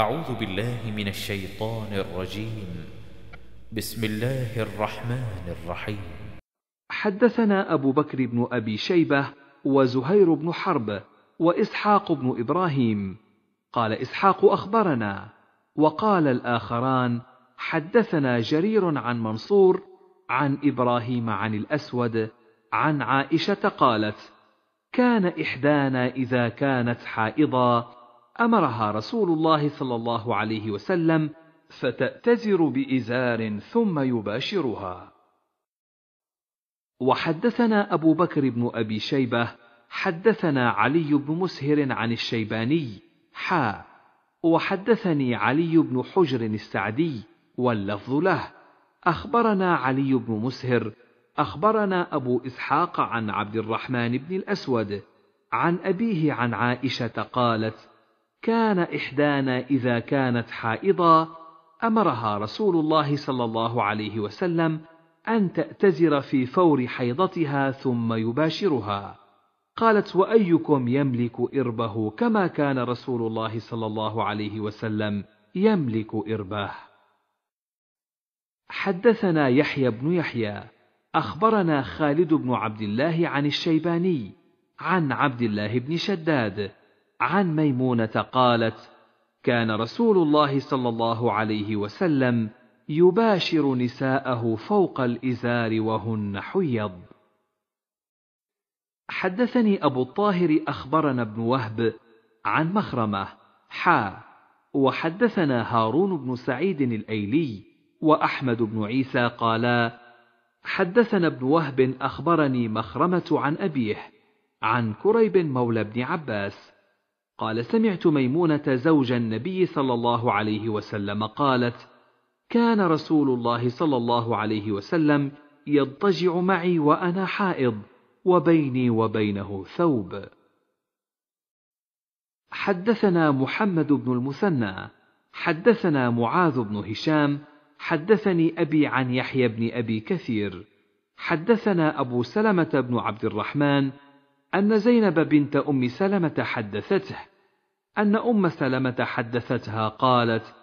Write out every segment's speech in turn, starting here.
أعوذ بالله من الشيطان الرجيم بسم الله الرحمن الرحيم حدثنا أبو بكر بن أبي شيبة وزهير بن حرب وإسحاق بن إبراهيم قال إسحاق أخبرنا وقال الآخران حدثنا جرير عن منصور عن إبراهيم عن الأسود عن عائشة قالت كان إحدانا إذا كانت حائضا امرها رسول الله صلى الله عليه وسلم فتاتزر بازار ثم يباشرها وحدثنا ابو بكر بن ابي شيبه حدثنا علي بن مسهر عن الشيباني حا وحدثني علي بن حجر السعدي واللفظ له اخبرنا علي بن مسهر اخبرنا ابو اسحاق عن عبد الرحمن بن الاسود عن ابيه عن عائشه قالت كان إحدانا إذا كانت حائضا أمرها رسول الله صلى الله عليه وسلم أن تأتزر في فور حيضتها ثم يباشرها. قالت: وأيكم يملك إربه كما كان رسول الله صلى الله عليه وسلم يملك إربه. حدثنا يحيى بن يحيى، أخبرنا خالد بن عبد الله عن الشيباني، عن عبد الله بن شداد، عن ميمونة قالت: كان رسول الله صلى الله عليه وسلم يباشر نساءه فوق الإزار وهن حيض. حدثني أبو الطاهر أخبرنا ابن وهب عن مخرمة حا وحدثنا هارون بن سعيد الأيلي وأحمد بن عيسى قالا حدثنا ابن وهب أخبرني مخرمة عن أبيه عن كريب مولى بن عباس قال سمعت ميمونة زوج النبي صلى الله عليه وسلم قالت كان رسول الله صلى الله عليه وسلم يضطجع معي وأنا حائض وبيني وبينه ثوب حدثنا محمد بن المثنى حدثنا معاذ بن هشام حدثني أبي عن يحيى بن أبي كثير حدثنا أبو سلمة بن عبد الرحمن أن زينب بنت أم سلمة حدثته أن أم سلمة حدثتها قالت: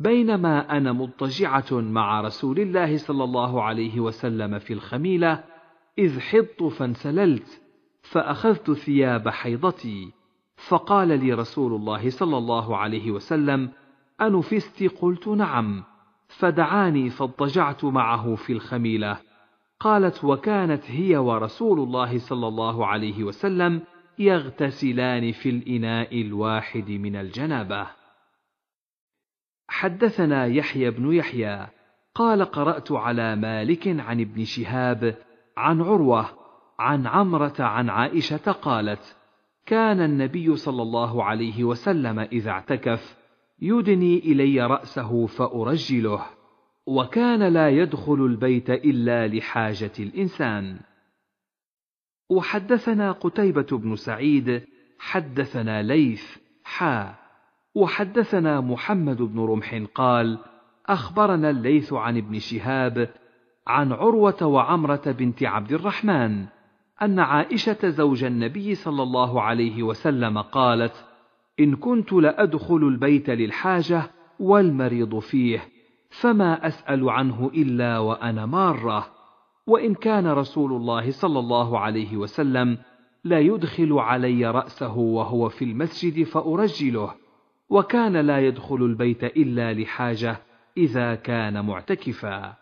بينما أنا مضطجعة مع رسول الله صلى الله عليه وسلم في الخميلة، إذ حضت فانسللت، فأخذت ثياب حيضتي، فقال لي رسول الله صلى الله عليه وسلم: أنفست؟ قلت نعم، فدعاني فاضطجعت معه في الخميلة، قالت وكانت هي ورسول الله صلى الله عليه وسلم يغتسلان في الاناء الواحد من الجنابه حدثنا يحيى بن يحيى قال قرات على مالك عن ابن شهاب عن عروه عن عمره عن عائشه قالت كان النبي صلى الله عليه وسلم اذا اعتكف يدني الي راسه فارجله وكان لا يدخل البيت الا لحاجه الانسان وحدثنا قتيبه بن سعيد حدثنا ليث حا وحدثنا محمد بن رمح قال اخبرنا الليث عن ابن شهاب عن عروه وعمره بنت عبد الرحمن ان عائشه زوج النبي صلى الله عليه وسلم قالت ان كنت لادخل البيت للحاجه والمريض فيه فما اسال عنه الا وانا ماره وان كان رسول الله صلى الله عليه وسلم لا يدخل علي راسه وهو في المسجد فارجله وكان لا يدخل البيت الا لحاجه اذا كان معتكفا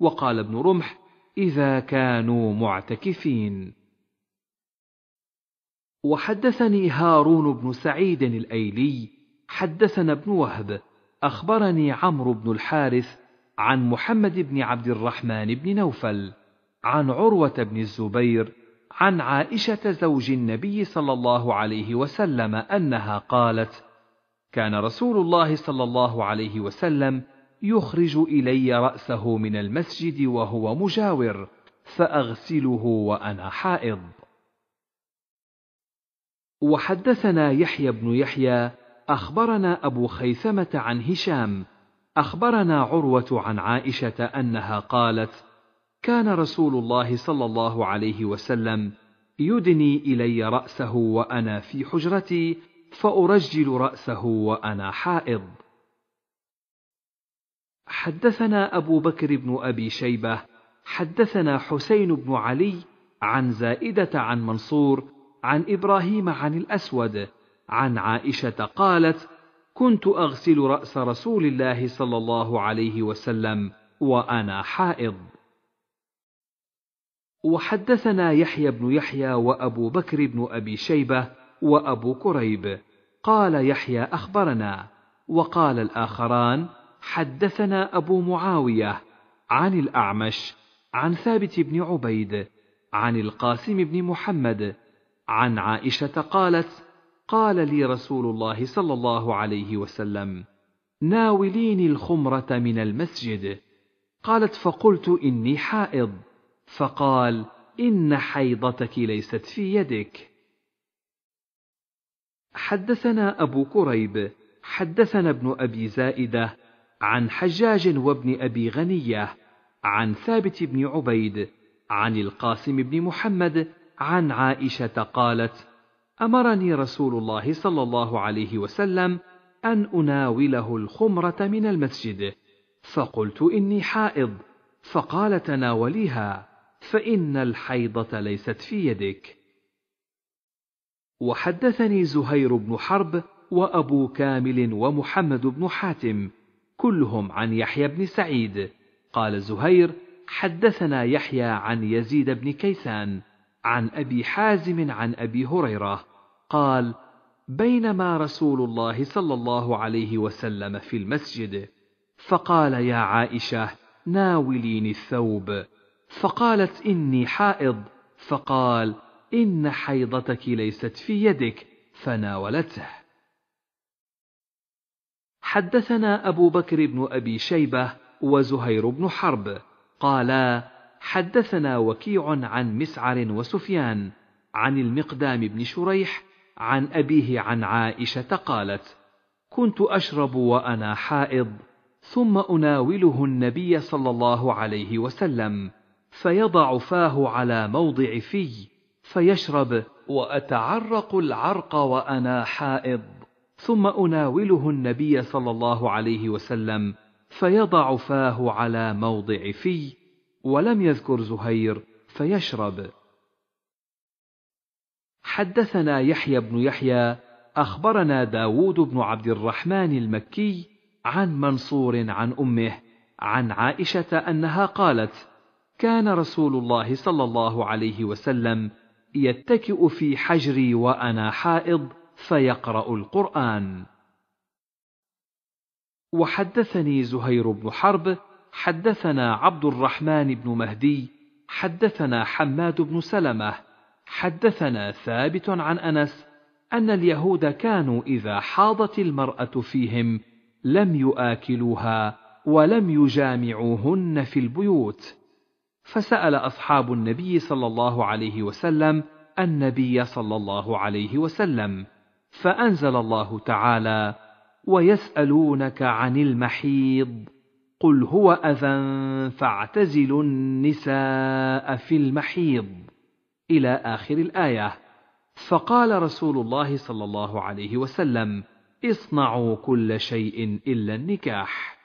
وقال ابن رمح اذا كانوا معتكفين وحدثني هارون بن سعيد الايلي حدثنا ابن وهب اخبرني عمرو بن الحارث عن محمد بن عبد الرحمن بن نوفل عن عروه بن الزبير عن عائشه زوج النبي صلى الله عليه وسلم انها قالت كان رسول الله صلى الله عليه وسلم يخرج الي راسه من المسجد وهو مجاور فاغسله وانا حائض وحدثنا يحيى بن يحيى اخبرنا ابو خيثمه عن هشام اخبرنا عروه عن عائشه انها قالت كان رسول الله صلى الله عليه وسلم يدني الي راسه وانا في حجرتي فارجل راسه وانا حائض حدثنا ابو بكر بن ابي شيبه حدثنا حسين بن علي عن زائده عن منصور عن ابراهيم عن الاسود عن عائشة قالت: كنت أغسل رأس رسول الله صلى الله عليه وسلم وأنا حائض. وحدثنا يحيى بن يحيى وأبو بكر بن أبي شيبة وأبو كريب، قال يحيى أخبرنا، وقال الآخران: حدثنا أبو معاوية عن الأعمش، عن ثابت بن عبيد، عن القاسم بن محمد، عن عائشة قالت: قال لي رسول الله صلى الله عليه وسلم ناوليني الخمره من المسجد قالت فقلت اني حائض فقال ان حيضتك ليست في يدك حدثنا ابو كريب حدثنا ابن ابي زائده عن حجاج وابن ابي غنيه عن ثابت بن عبيد عن القاسم بن محمد عن عائشه قالت امرني رسول الله صلى الله عليه وسلم ان اناوله الخمره من المسجد فقلت اني حائض فقال تناوليها فان الحيضه ليست في يدك وحدثني زهير بن حرب وابو كامل ومحمد بن حاتم كلهم عن يحيى بن سعيد قال زهير حدثنا يحيى عن يزيد بن كيسان عن ابي حازم عن ابي هريره قال بينما رسول الله صلى الله عليه وسلم في المسجد فقال يا عائشه ناوليني الثوب فقالت اني حائض فقال ان حيضتك ليست في يدك فناولته حدثنا ابو بكر بن ابي شيبه وزهير بن حرب قالا حدثنا وكيع عن مسعر وسفيان عن المقدام بن شريح عن أبيه عن عائشة قالت: كنت أشرب وأنا حائض، ثم أناوله النبي صلى الله عليه وسلم، فيضع فاه على موضع في، فيشرب، وأتعرق العرق وأنا حائض، ثم أناوله النبي صلى الله عليه وسلم، فيضع فاه على موضع في، ولم يذكر زهير فيشرب حدثنا يحيى بن يحيى أخبرنا داود بن عبد الرحمن المكي عن منصور عن أمه عن عائشة أنها قالت كان رسول الله صلى الله عليه وسلم يتكئ في حجري وأنا حائض فيقرأ القرآن وحدثني زهير بن حرب حدثنا عبد الرحمن بن مهدي حدثنا حماد بن سلمه حدثنا ثابت عن انس ان اليهود كانوا اذا حاضت المراه فيهم لم يآكلوها ولم يجامعوهن في البيوت فسال اصحاب النبي صلى الله عليه وسلم النبي صلى الله عليه وسلم فانزل الله تعالى ويسالونك عن المحيض قل هو أذى فاعتزلوا النساء في المحيض إلى آخر الآية فقال رسول الله صلى الله عليه وسلم اصنعوا كل شيء إلا النكاح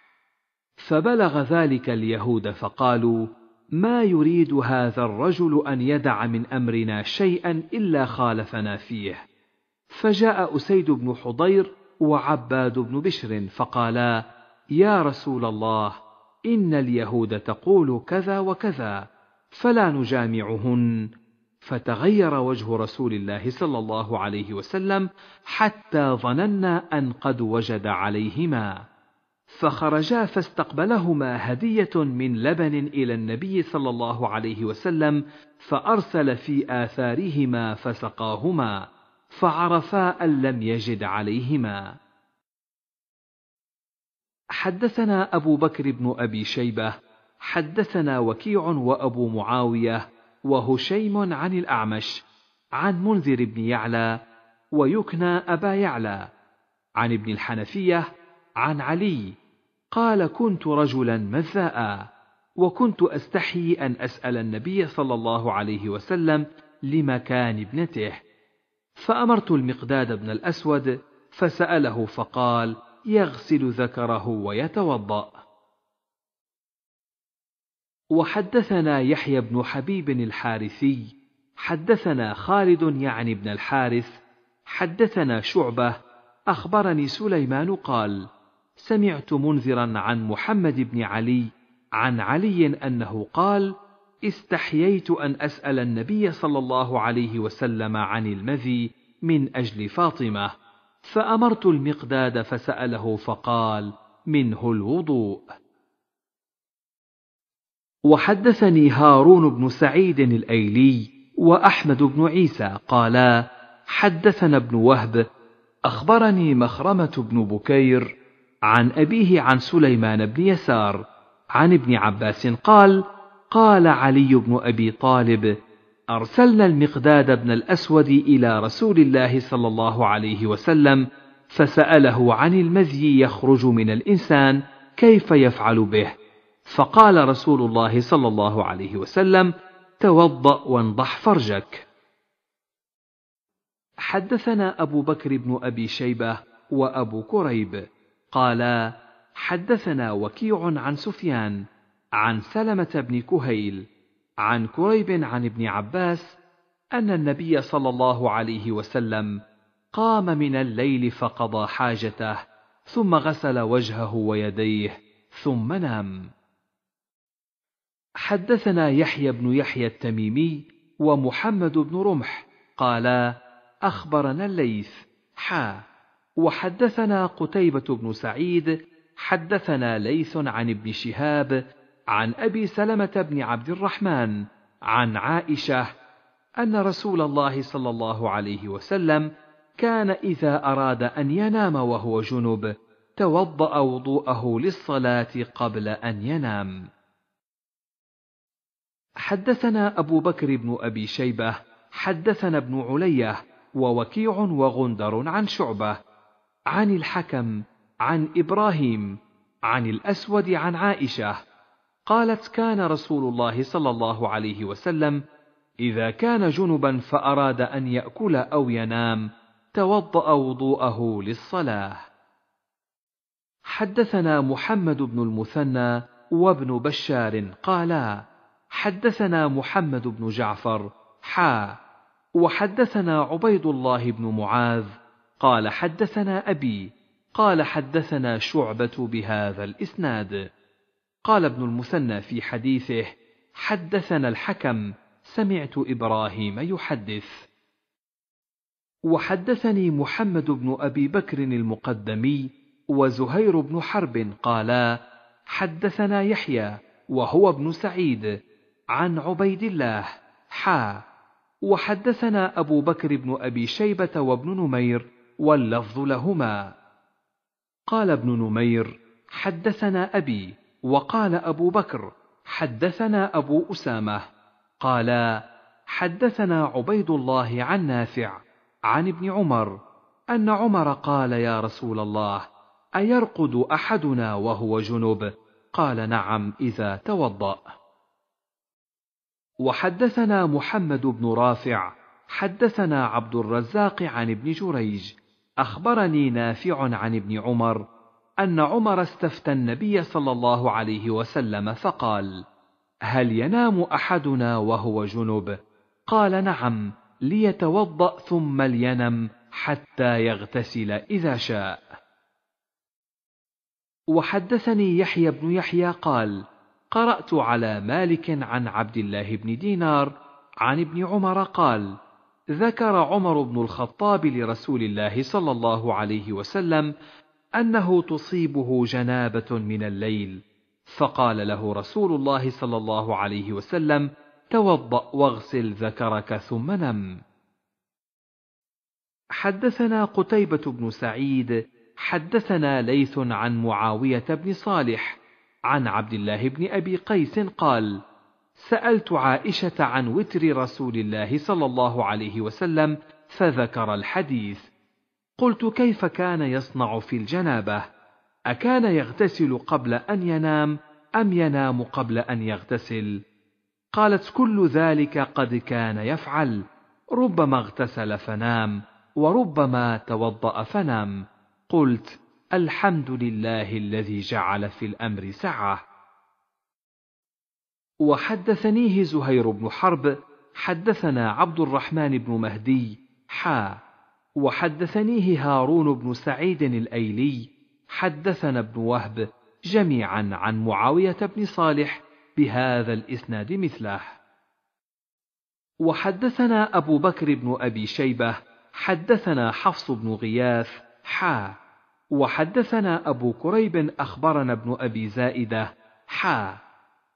فبلغ ذلك اليهود فقالوا ما يريد هذا الرجل أن يدع من أمرنا شيئا إلا خالفنا فيه فجاء أسيد بن حضير وعباد بن بشر فقالا يا رسول الله ان اليهود تقول كذا وكذا فلا نجامعهن فتغير وجه رسول الله صلى الله عليه وسلم حتى ظننا ان قد وجد عليهما فخرجا فاستقبلهما هديه من لبن الى النبي صلى الله عليه وسلم فارسل في اثارهما فسقاهما فعرفا ان لم يجد عليهما حدثنا أبو بكر بن أبي شيبة حدثنا وكيع وأبو معاوية وهشيم عن الأعمش عن منذر بن يعلى ويكنى أبا يعلى عن ابن الحنفية عن علي قال كنت رجلا مذاء وكنت أستحي أن أسأل النبي صلى الله عليه وسلم لمكان ابنته فأمرت المقداد بن الأسود فسأله فقال: يغسل ذكره ويتوضأ وحدثنا يحيى بن حبيب الحارثي حدثنا خالد يعني بن الحارث حدثنا شعبه اخبرني سليمان قال سمعت منذرا عن محمد بن علي عن علي انه قال استحييت ان اسال النبي صلى الله عليه وسلم عن المذي من اجل فاطمه فأمرت المقداد فسأله فقال: منه الوضوء. وحدثني هارون بن سعيد الأيلي وأحمد بن عيسى قالا: حدثنا ابن وهب أخبرني مخرمة بن بكير عن أبيه عن سليمان بن يسار عن ابن عباس قال: قال علي بن أبي طالب: أرسلنا المقداد بن الأسود إلى رسول الله صلى الله عليه وسلم فسأله عن المزي يخرج من الإنسان كيف يفعل به فقال رسول الله صلى الله عليه وسلم توضأ وانضح فرجك حدثنا أبو بكر بن أبي شيبة وأبو كريب قالا حدثنا وكيع عن سفيان عن سلمة بن كهيل عن كريب عن ابن عباس ان النبي صلى الله عليه وسلم قام من الليل فقضى حاجته ثم غسل وجهه ويديه ثم نام حدثنا يحيى بن يحيى التميمي ومحمد بن رمح قالا اخبرنا الليث حا وحدثنا قتيبه بن سعيد حدثنا ليث عن ابن شهاب عن ابي سلمه بن عبد الرحمن عن عائشه ان رسول الله صلى الله عليه وسلم كان اذا اراد ان ينام وهو جنب توضا وضوءه للصلاه قبل ان ينام حدثنا ابو بكر بن ابي شيبه حدثنا ابن عليه ووكيع وغندر عن شعبه عن الحكم عن ابراهيم عن الاسود عن عائشه قالت كان رسول الله صلى الله عليه وسلم إذا كان جنبا فأراد أن يأكل أو ينام توضأ وضوءه للصلاة. حدثنا محمد بن المثنى وابن بشار قالا: حدثنا محمد بن جعفر حا وحدثنا عبيد الله بن معاذ قال حدثنا أبي قال حدثنا شعبة بهذا الإسناد. قال ابن المثنى في حديثه حدثنا الحكم سمعت ابراهيم يحدث وحدثني محمد بن ابي بكر المقدمي وزهير بن حرب قالا حدثنا يحيى وهو ابن سعيد عن عبيد الله حا وحدثنا ابو بكر بن ابي شيبه وابن نمير واللفظ لهما قال ابن نمير حدثنا ابي وقال أبو بكر حدثنا أبو أسامة قال حدثنا عبيد الله عن نافع عن ابن عمر أن عمر قال يا رسول الله أيرقد أحدنا وهو جنب قال نعم إذا توضأ وحدثنا محمد بن رافع حدثنا عبد الرزاق عن ابن جريج أخبرني نافع عن ابن عمر أن عمر استفتى النبي صلى الله عليه وسلم فقال: هل ينام أحدنا وهو جنب؟ قال نعم، ليتوضأ ثم لينم حتى يغتسل إذا شاء. وحدثني يحيى بن يحيى قال: قرأت على مالك عن عبد الله بن دينار عن ابن عمر قال: ذكر عمر بن الخطاب لرسول الله صلى الله عليه وسلم انه تصيبه جنابه من الليل فقال له رسول الله صلى الله عليه وسلم توضا واغسل ذكرك ثم نم حدثنا قتيبه بن سعيد حدثنا ليث عن معاويه بن صالح عن عبد الله بن ابي قيس قال سالت عائشه عن وتر رسول الله صلى الله عليه وسلم فذكر الحديث قلت كيف كان يصنع في الجنابه اكان يغتسل قبل ان ينام ام ينام قبل ان يغتسل قالت كل ذلك قد كان يفعل ربما اغتسل فنام وربما توضا فنام قلت الحمد لله الذي جعل في الامر سعه وحدثنيه زهير بن حرب حدثنا عبد الرحمن بن مهدي حا وحدثنيه هارون بن سعيد الايلي حدثنا ابن وهب جميعا عن معاويه بن صالح بهذا الاسناد مثله وحدثنا ابو بكر بن ابي شيبه حدثنا حفص بن غياث حا وحدثنا ابو كريب اخبرنا ابن ابي زائده حا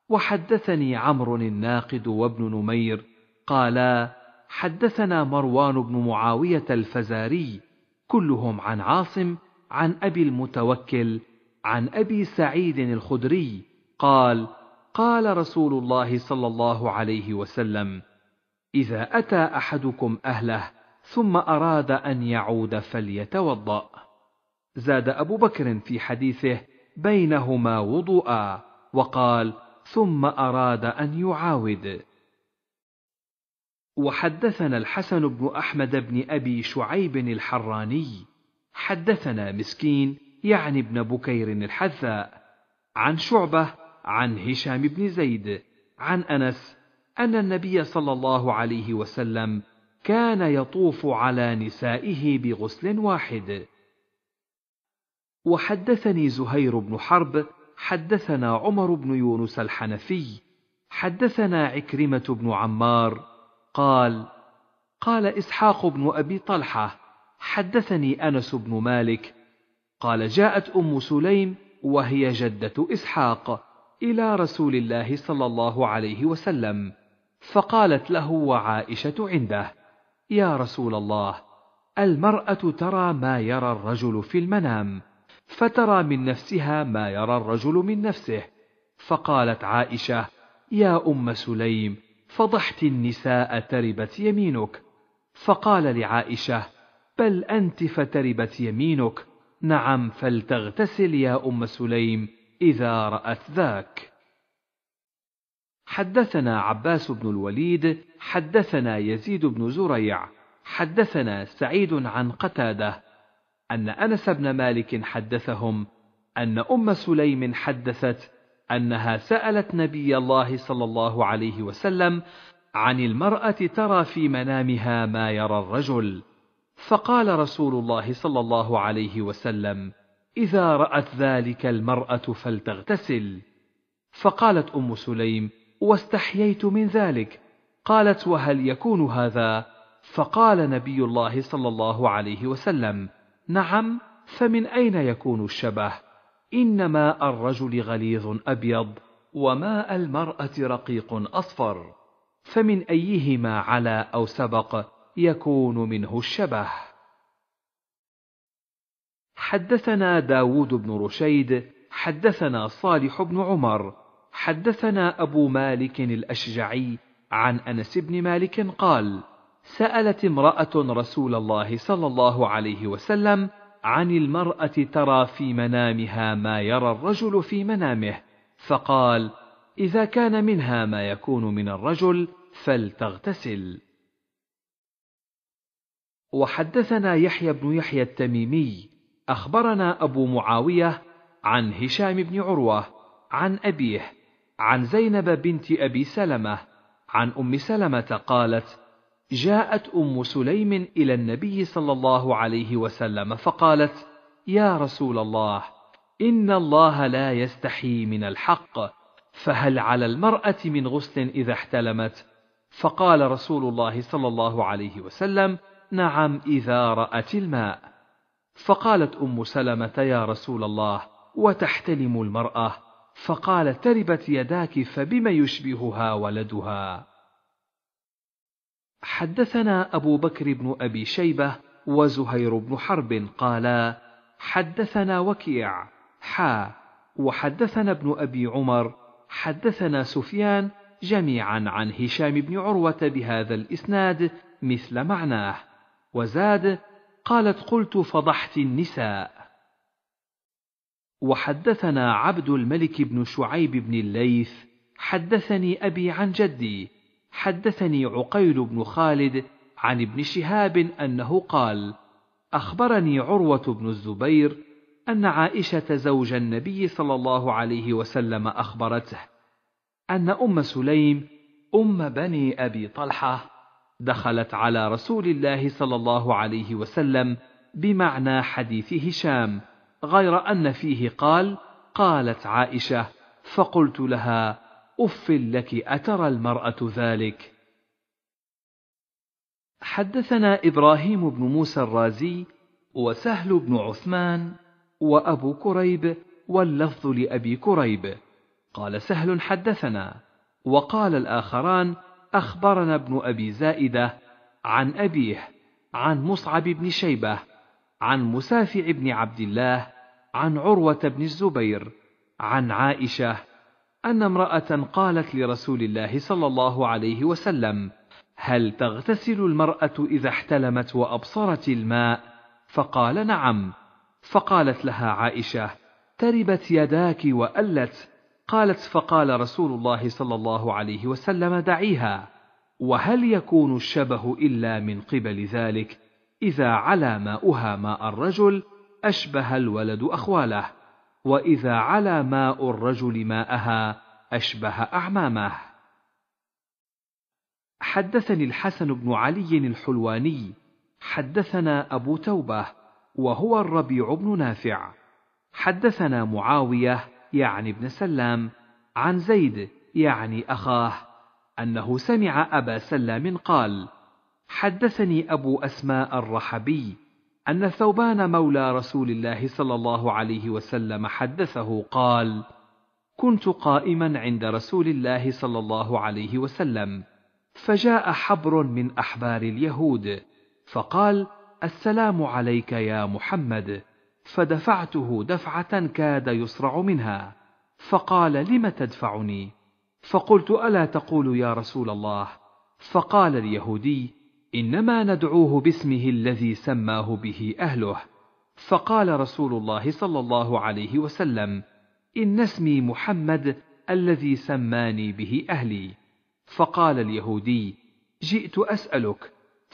وحدثني عمرو الناقد وابن نمير قالا حدثنا مروان بن معاوية الفزاري كلهم عن عاصم عن أبي المتوكل عن أبي سعيد الخدري قال قال رسول الله صلى الله عليه وسلم إذا أتى أحدكم أهله ثم أراد أن يعود فليتوضأ زاد أبو بكر في حديثه بينهما وضوءا وقال ثم أراد أن يعاود وحدثنا الحسن بن أحمد بن أبي شعيب الحراني حدثنا مسكين يعني ابن بكير الحذاء عن شعبة عن هشام بن زيد عن أنس أن النبي صلى الله عليه وسلم كان يطوف على نسائه بغسل واحد وحدثني زهير بن حرب حدثنا عمر بن يونس الحنفي حدثنا عكرمة بن عمار قال قال اسحاق بن ابي طلحه حدثني انس بن مالك قال جاءت ام سليم وهي جده اسحاق الى رسول الله صلى الله عليه وسلم فقالت له وعائشه عنده يا رسول الله المراه ترى ما يرى الرجل في المنام فترى من نفسها ما يرى الرجل من نفسه فقالت عائشه يا ام سليم فضحت النساء تربت يمينك فقال لعائشه بل انت فتربت يمينك نعم فلتغتسل يا ام سليم اذا رات ذاك حدثنا عباس بن الوليد حدثنا يزيد بن زريع حدثنا سعيد عن قتاده ان انس بن مالك حدثهم ان ام سليم حدثت أنها سألت نبي الله صلى الله عليه وسلم عن المرأة ترى في منامها ما يرى الرجل، فقال رسول الله صلى الله عليه وسلم: إذا رأت ذلك المرأة فلتغتسل. فقالت أم سليم: واستحييت من ذلك. قالت: وهل يكون هذا؟ فقال نبي الله صلى الله عليه وسلم: نعم، فمن أين يكون الشبه؟ ان ماء الرجل غليظ ابيض وماء المراه رقيق اصفر فمن ايهما علا او سبق يكون منه الشبه حدثنا داود بن رشيد حدثنا صالح بن عمر حدثنا ابو مالك الاشجعي عن انس بن مالك قال سالت امراه رسول الله صلى الله عليه وسلم عن المرأة ترى في منامها ما يرى الرجل في منامه، فقال: إذا كان منها ما يكون من الرجل فلتغتسل. وحدثنا يحيى بن يحيى التميمي، أخبرنا أبو معاوية عن هشام بن عروة، عن أبيه، عن زينب بنت أبي سلمة، عن أم سلمة قالت: جاءت ام سليم الى النبي صلى الله عليه وسلم فقالت يا رسول الله ان الله لا يستحي من الحق فهل على المراه من غسل اذا احتلمت فقال رسول الله صلى الله عليه وسلم نعم اذا رات الماء فقالت ام سلمه يا رسول الله وتحتلم المراه فقال تربت يداك فبم يشبهها ولدها حدثنا أبو بكر بن أبي شيبة وزهير بن حرب قالا حدثنا وكيع حا وحدثنا ابن أبي عمر حدثنا سفيان جميعا عن هشام بن عروة بهذا الإسناد مثل معناه وزاد قالت قلت فضحت النساء وحدثنا عبد الملك بن شعيب بن الليث حدثني أبي عن جدي حدثني عقيل بن خالد عن ابن شهاب انه قال اخبرني عروه بن الزبير ان عائشه زوج النبي صلى الله عليه وسلم اخبرته ان ام سليم ام بني ابي طلحه دخلت على رسول الله صلى الله عليه وسلم بمعنى حديث هشام غير ان فيه قال قالت عائشه فقلت لها أف لك أترى المرأة ذلك حدثنا إبراهيم بن موسى الرازي وسهل بن عثمان وأبو كريب واللفظ لأبي كريب قال سهل حدثنا وقال الآخران أخبرنا ابن أبي زائدة عن أبيه عن مصعب بن شيبة عن مسافع بن عبد الله عن عروة بن الزبير عن عائشة أن امرأة قالت لرسول الله صلى الله عليه وسلم: هل تغتسل المرأة إذا احتلمت وأبصرت الماء؟ فقال: نعم. فقالت لها عائشة: تربت يداك وألت. قالت: فقال رسول الله صلى الله عليه وسلم: دعيها. وهل يكون الشبه إلا من قبل ذلك؟ إذا علا ماؤها ماء الرجل أشبه الولد أخواله. واذا على ماء الرجل ماءها اشبه اعمامه حدثني الحسن بن علي الحلواني حدثنا ابو توبه وهو الربيع بن نافع حدثنا معاويه يعني ابن سلام عن زيد يعني اخاه انه سمع ابا سلام قال حدثني ابو اسماء الرحبي أن ثوبان مولى رسول الله صلى الله عليه وسلم حدثه قال: كنت قائما عند رسول الله صلى الله عليه وسلم، فجاء حبر من أحبار اليهود، فقال: السلام عليك يا محمد، فدفعته دفعة كاد يصرع منها، فقال: لم تدفعني؟ فقلت: ألا تقول يا رسول الله؟ فقال اليهودي: انما ندعوه باسمه الذي سماه به اهله فقال رسول الله صلى الله عليه وسلم ان اسمي محمد الذي سماني به اهلي فقال اليهودي جئت اسالك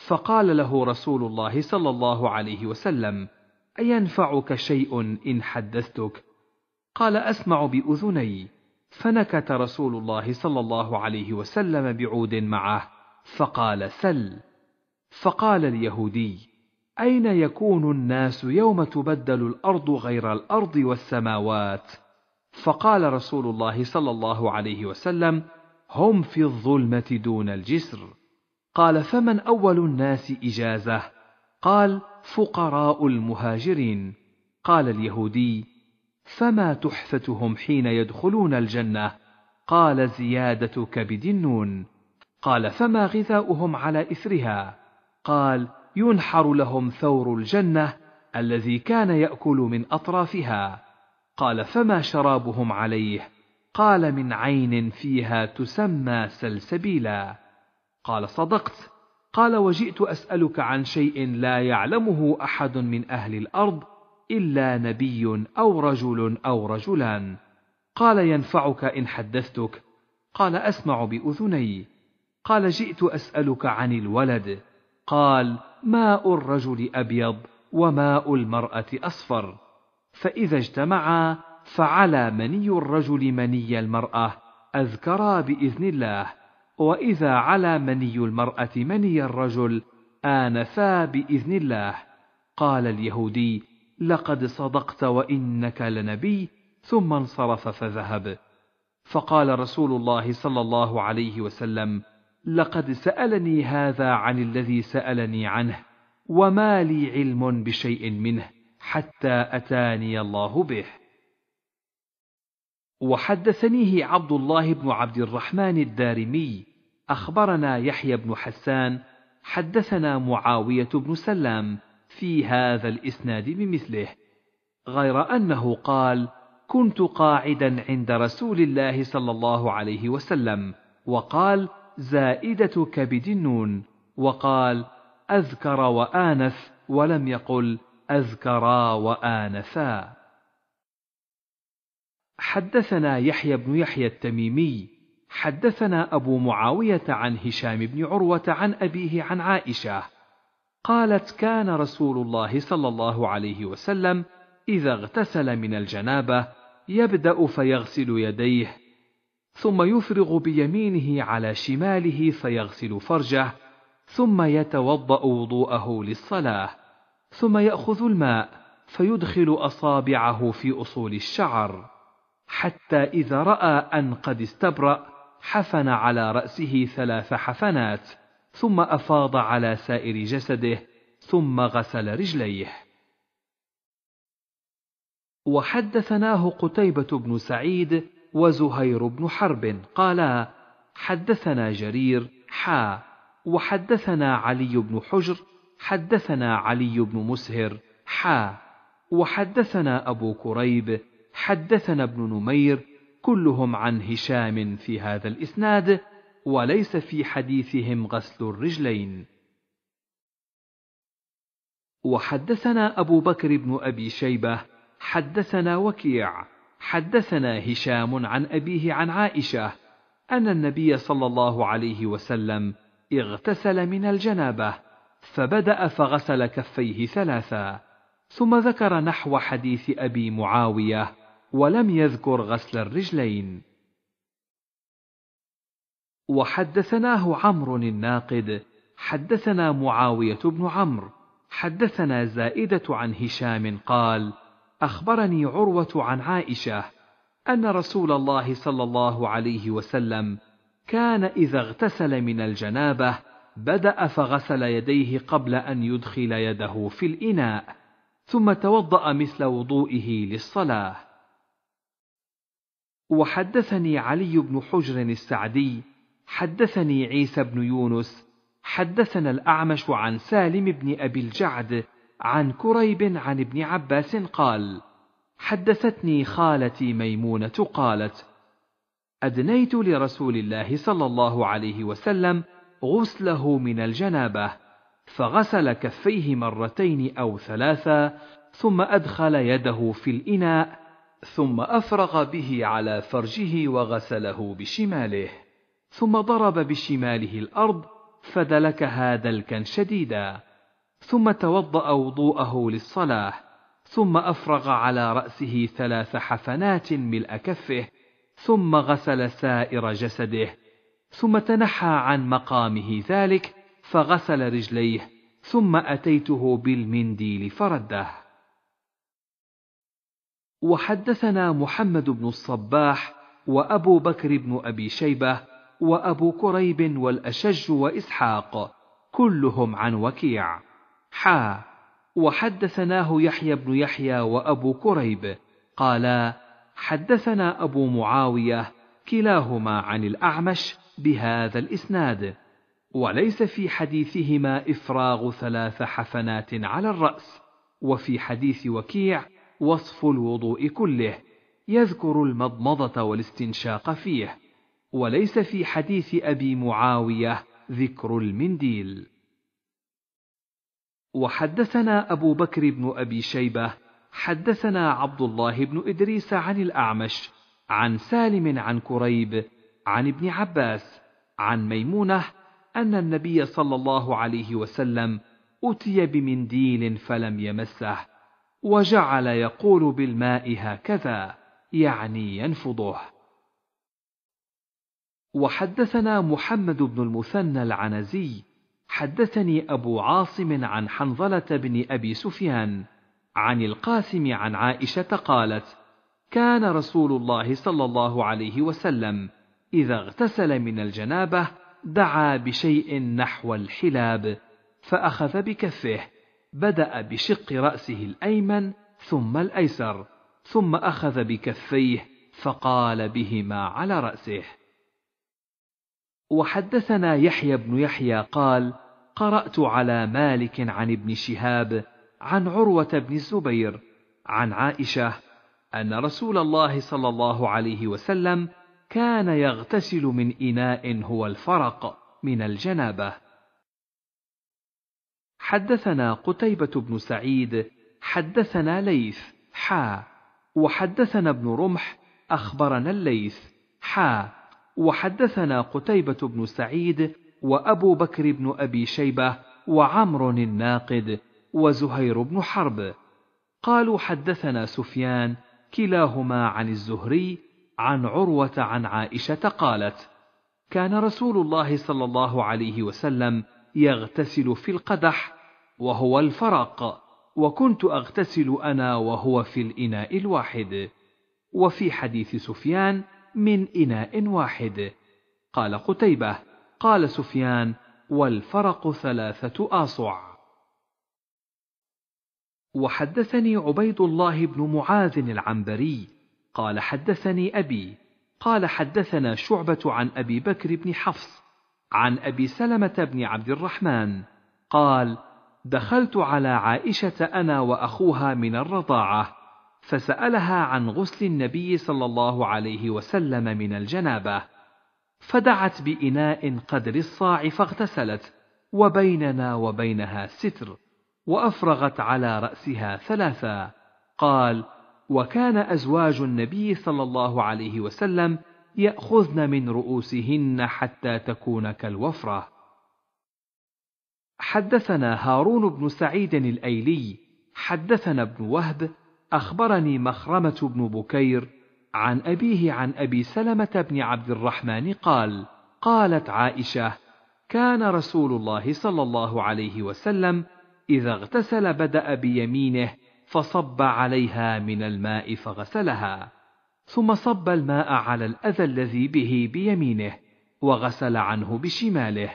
فقال له رسول الله صلى الله عليه وسلم اينفعك شيء ان حدثتك قال اسمع باذني فنكت رسول الله صلى الله عليه وسلم بعود معه فقال سل فقال اليهودي اين يكون الناس يوم تبدل الارض غير الارض والسماوات فقال رسول الله صلى الله عليه وسلم هم في الظلمه دون الجسر قال فمن اول الناس اجازه قال فقراء المهاجرين قال اليهودي فما تحفتهم حين يدخلون الجنه قال زياده كبد النون قال فما غذاؤهم على اثرها قال ينحر لهم ثور الجنه الذي كان ياكل من اطرافها قال فما شرابهم عليه قال من عين فيها تسمى سلسبيلا قال صدقت قال وجئت اسالك عن شيء لا يعلمه احد من اهل الارض الا نبي او رجل او رجلان قال ينفعك ان حدثتك قال اسمع باذني قال جئت اسالك عن الولد قال ماء الرجل ابيض وماء المراه اصفر فاذا اجتمعا فعلى مني الرجل مني المراه اذكرا باذن الله واذا على مني المراه مني الرجل انفا باذن الله قال اليهودي لقد صدقت وانك لنبي ثم انصرف فذهب فقال رسول الله صلى الله عليه وسلم لقد سالني هذا عن الذي سالني عنه وما لي علم بشيء منه حتى اتاني الله به وحدثنيه عبد الله بن عبد الرحمن الدارمي اخبرنا يحيى بن حسان حدثنا معاويه بن سلام في هذا الاسناد بمثله غير انه قال كنت قاعدا عند رسول الله صلى الله عليه وسلم وقال زائدة كبد النون وقال أذكر وآنث ولم يقل أذكرا وآنثا حدثنا يحيى بن يحيى التميمي حدثنا أبو معاوية عن هشام بن عروة عن أبيه عن عائشة قالت كان رسول الله صلى الله عليه وسلم إذا اغتسل من الجنابة يبدأ فيغسل يديه ثم يفرغ بيمينه على شماله فيغسل فرجه ثم يتوضا وضوءه للصلاه ثم ياخذ الماء فيدخل اصابعه في اصول الشعر حتى اذا راى ان قد استبرا حفن على راسه ثلاث حفنات ثم افاض على سائر جسده ثم غسل رجليه وحدثناه قتيبه بن سعيد وزهير بن حرب قالا حدثنا جرير حا وحدثنا علي بن حجر حدثنا علي بن مسهر حا وحدثنا أبو كريب حدثنا ابن نمير كلهم عن هشام في هذا الإسناد وليس في حديثهم غسل الرجلين وحدثنا أبو بكر بن أبي شيبة حدثنا وكيع حدثنا هشام عن أبيه عن عائشة أن النبي صلى الله عليه وسلم اغتسل من الجنابة فبدأ فغسل كفيه ثلاثا ثم ذكر نحو حديث أبي معاوية ولم يذكر غسل الرجلين وحدثناه عمرو الناقد حدثنا معاوية بن عمرو حدثنا زائدة عن هشام قال: أخبرني عروة عن عائشة أن رسول الله صلى الله عليه وسلم كان إذا اغتسل من الجنابة بدأ فغسل يديه قبل أن يدخل يده في الإناء ثم توضأ مثل وضوئه للصلاة وحدثني علي بن حجر السعدي حدثني عيسى بن يونس حدثنا الأعمش عن سالم بن أبي الجعد عن كريب عن ابن عباس قال حدثتني خالتي ميمونه قالت ادنيت لرسول الله صلى الله عليه وسلم غسله من الجنابه فغسل كفيه مرتين او ثلاثا ثم ادخل يده في الاناء ثم افرغ به على فرجه وغسله بشماله ثم ضرب بشماله الارض فدلكها دلكا شديدا ثم توضأ وضوءه للصلاة ثم أفرغ على رأسه ثلاث حفنات ملء كفه ثم غسل سائر جسده ثم تنحى عن مقامه ذلك فغسل رجليه ثم أتيته بالمنديل فرده وحدثنا محمد بن الصباح وأبو بكر بن أبي شيبة وأبو كريب والأشج وإسحاق كلهم عن وكيع حا وحدثناه يحيى بن يحيى وأبو كريب قالا حدثنا أبو معاوية كلاهما عن الأعمش بهذا الإسناد وليس في حديثهما إفراغ ثلاث حفنات على الرأس وفي حديث وكيع وصف الوضوء كله يذكر المضمضة والاستنشاق فيه وليس في حديث أبي معاوية ذكر المنديل وحدثنا أبو بكر بن أبي شيبة حدثنا عبد الله بن إدريس عن الأعمش عن سالم عن كريب عن ابن عباس عن ميمونة أن النبي صلى الله عليه وسلم أتي بمنديل فلم يمسه وجعل يقول بالماء هكذا يعني ينفضه وحدثنا محمد بن المثنى العنزي حدثني أبو عاصم عن حنظلة بن أبي سفيان عن القاسم عن عائشة قالت: كان رسول الله صلى الله عليه وسلم إذا اغتسل من الجنابة دعا بشيء نحو الحلاب، فأخذ بكفه، بدأ بشق رأسه الأيمن ثم الأيسر، ثم أخذ بكفيه فقال بهما على رأسه. وحدثنا يحيى بن يحيى قال قرات على مالك عن ابن شهاب عن عروه بن الزبير عن عائشه ان رسول الله صلى الله عليه وسلم كان يغتسل من اناء هو الفرق من الجنابه حدثنا قتيبه بن سعيد حدثنا ليث حا وحدثنا ابن رمح اخبرنا الليث حا وحدثنا قتيبة بن سعيد وأبو بكر بن أبي شيبة وعمر الناقد وزهير بن حرب قالوا حدثنا سفيان كلاهما عن الزهري عن عروة عن عائشة قالت كان رسول الله صلى الله عليه وسلم يغتسل في القدح وهو الفرق وكنت أغتسل أنا وهو في الإناء الواحد وفي حديث سفيان من إناء واحد قال قتيبة قال سفيان والفرق ثلاثة آصع وحدثني عبيد الله بن معاذ العنبري قال حدثني أبي قال حدثنا شعبة عن أبي بكر بن حفص عن أبي سلمة بن عبد الرحمن قال دخلت على عائشة أنا وأخوها من الرضاعة فسألها عن غسل النبي صلى الله عليه وسلم من الجنابة، فدعت بإناء قدر الصاع فاغتسلت، وبيننا وبينها ستر، وأفرغت على رأسها ثلاثا، قال: وكان أزواج النبي صلى الله عليه وسلم يأخذن من رؤوسهن حتى تكون كالوفرة. حدثنا هارون بن سعيد الأيلي، حدثنا ابن وهب أخبرني مخرمة بن بكير عن أبيه عن أبي سلمة بن عبد الرحمن قال: قالت عائشة: كان رسول الله صلى الله عليه وسلم إذا اغتسل بدأ بيمينه فصب عليها من الماء فغسلها، ثم صب الماء على الأذى الذي به بيمينه، وغسل عنه بشماله،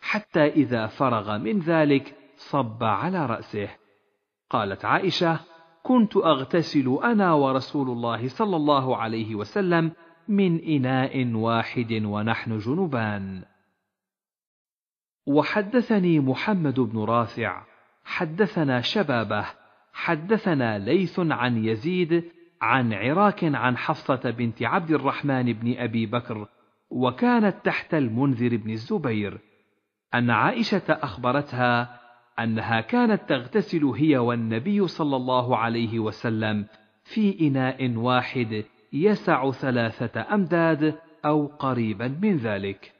حتى إذا فرغ من ذلك صب على رأسه. قالت عائشة: كنت أغتسل أنا ورسول الله صلى الله عليه وسلم من إناء واحد ونحن جنبان. وحدثني محمد بن رافع، حدثنا شبابه، حدثنا ليث عن يزيد، عن عراك عن حفصة بنت عبد الرحمن بن أبي بكر، وكانت تحت المنذر بن الزبير، أن عائشة أخبرتها أنها كانت تغتسل هي والنبي صلى الله عليه وسلم في إناء واحد يسع ثلاثة أمداد أو قريبا من ذلك.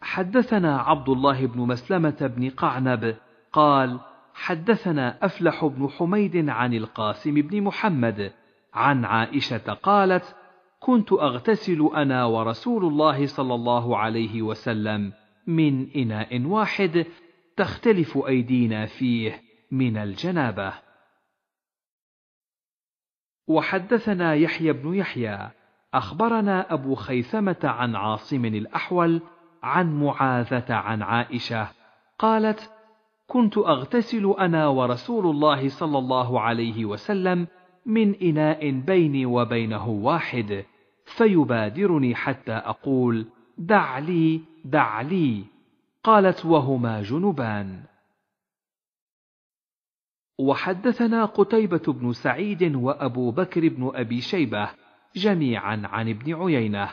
حدثنا عبد الله بن مسلمة بن قعنب قال: حدثنا أفلح بن حميد عن القاسم بن محمد عن عائشة قالت: كنت أغتسل أنا ورسول الله صلى الله عليه وسلم من إناء واحد تختلف أيدينا فيه من الجنابة وحدثنا يحيى بن يحيى أخبرنا أبو خيثمة عن عاصم الأحول عن معاذة عن عائشة قالت كنت أغتسل أنا ورسول الله صلى الله عليه وسلم من إناء بيني وبينه واحد فيبادرني حتى أقول دع لي دع لي قالت وهما جنبان وحدثنا قتيبة بن سعيد وأبو بكر بن أبي شيبة جميعا عن ابن عيينة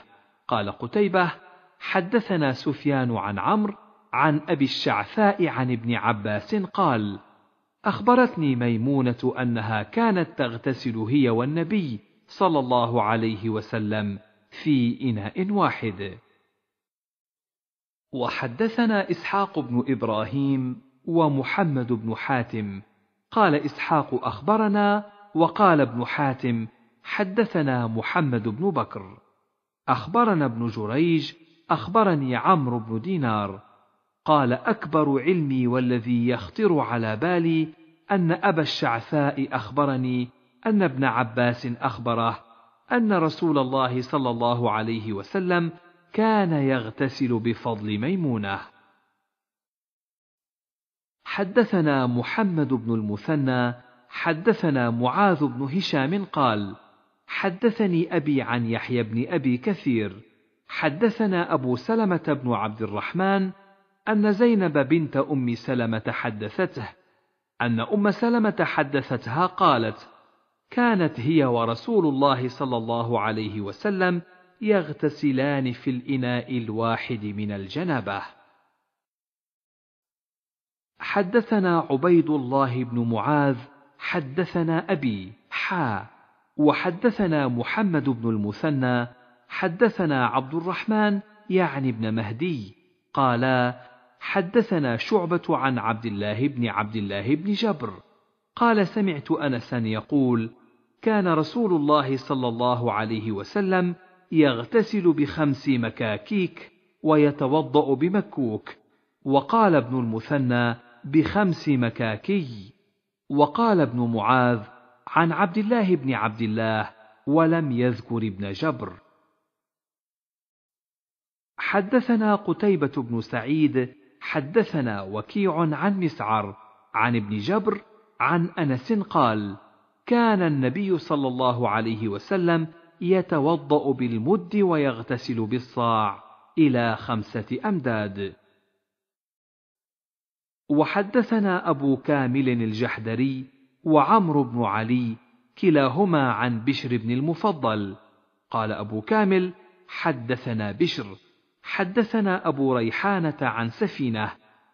قال قتيبة حدثنا سفيان عن عمرو عن أبي الشعثاء عن ابن عباس قال أخبرتني ميمونة أنها كانت تغتسل هي والنبي صلى الله عليه وسلم في إناء واحد وحدثنا إسحاق بن إبراهيم ومحمد بن حاتم قال إسحاق أخبرنا وقال ابن حاتم حدثنا محمد بن بكر أخبرنا ابن جريج أخبرني عمرو بن دينار قال أكبر علمي والذي يخطر على بالي أن أبا الشعثاء أخبرني أن ابن عباس أخبره أن رسول الله صلى الله عليه وسلم كان يغتسل بفضل ميمونه حدثنا محمد بن المثنى حدثنا معاذ بن هشام قال حدثني ابي عن يحيى بن ابي كثير حدثنا ابو سلمه بن عبد الرحمن ان زينب بنت ام سلمه حدثته ان ام سلمه حدثتها قالت كانت هي ورسول الله صلى الله عليه وسلم يغتسلان في الإناء الواحد من الجنابة حدثنا عبيد الله بن معاذ حدثنا أبي حا وحدثنا محمد بن المثنى حدثنا عبد الرحمن يعني بن مهدي قالا حدثنا شعبة عن عبد الله بن عبد الله بن جبر قال سمعت أنسا يقول كان رسول الله صلى الله عليه وسلم يغتسل بخمس مكاكيك ويتوضأ بمكوك وقال ابن المثنى بخمس مكاكي وقال ابن معاذ عن عبد الله بن عبد الله ولم يذكر ابن جبر حدثنا قتيبة بن سعيد حدثنا وكيع عن مسعر عن ابن جبر عن أنس قال كان النبي صلى الله عليه وسلم يتوضأ بالمد ويغتسل بالصاع إلى خمسة أمداد. وحدثنا أبو كامل الجحدري وعمرو بن علي كلاهما عن بشر بن المفضل، قال أبو كامل: حدثنا بشر، حدثنا أبو ريحانة عن سفينة،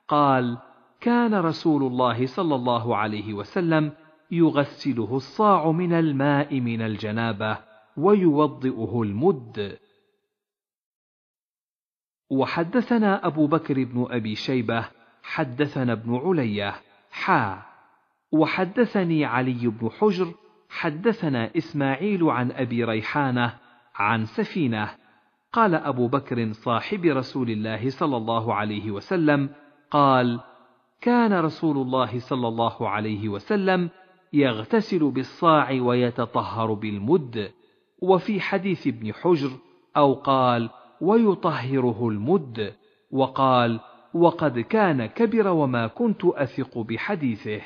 قال: كان رسول الله صلى الله عليه وسلم يغسله الصاع من الماء من الجنابه ويوضئه المد وحدثنا أبو بكر بن أبي شيبة حدثنا ابن علية حا وحدثني علي بن حجر حدثنا إسماعيل عن أبي ريحانة عن سفينة قال أبو بكر صاحب رسول الله صلى الله عليه وسلم قال كان رسول الله صلى الله عليه وسلم يغتسل بالصاع ويتطهر بالمد وفي حديث ابن حجر أو قال ويطهره المد وقال وقد كان كبر وما كنت أثق بحديثه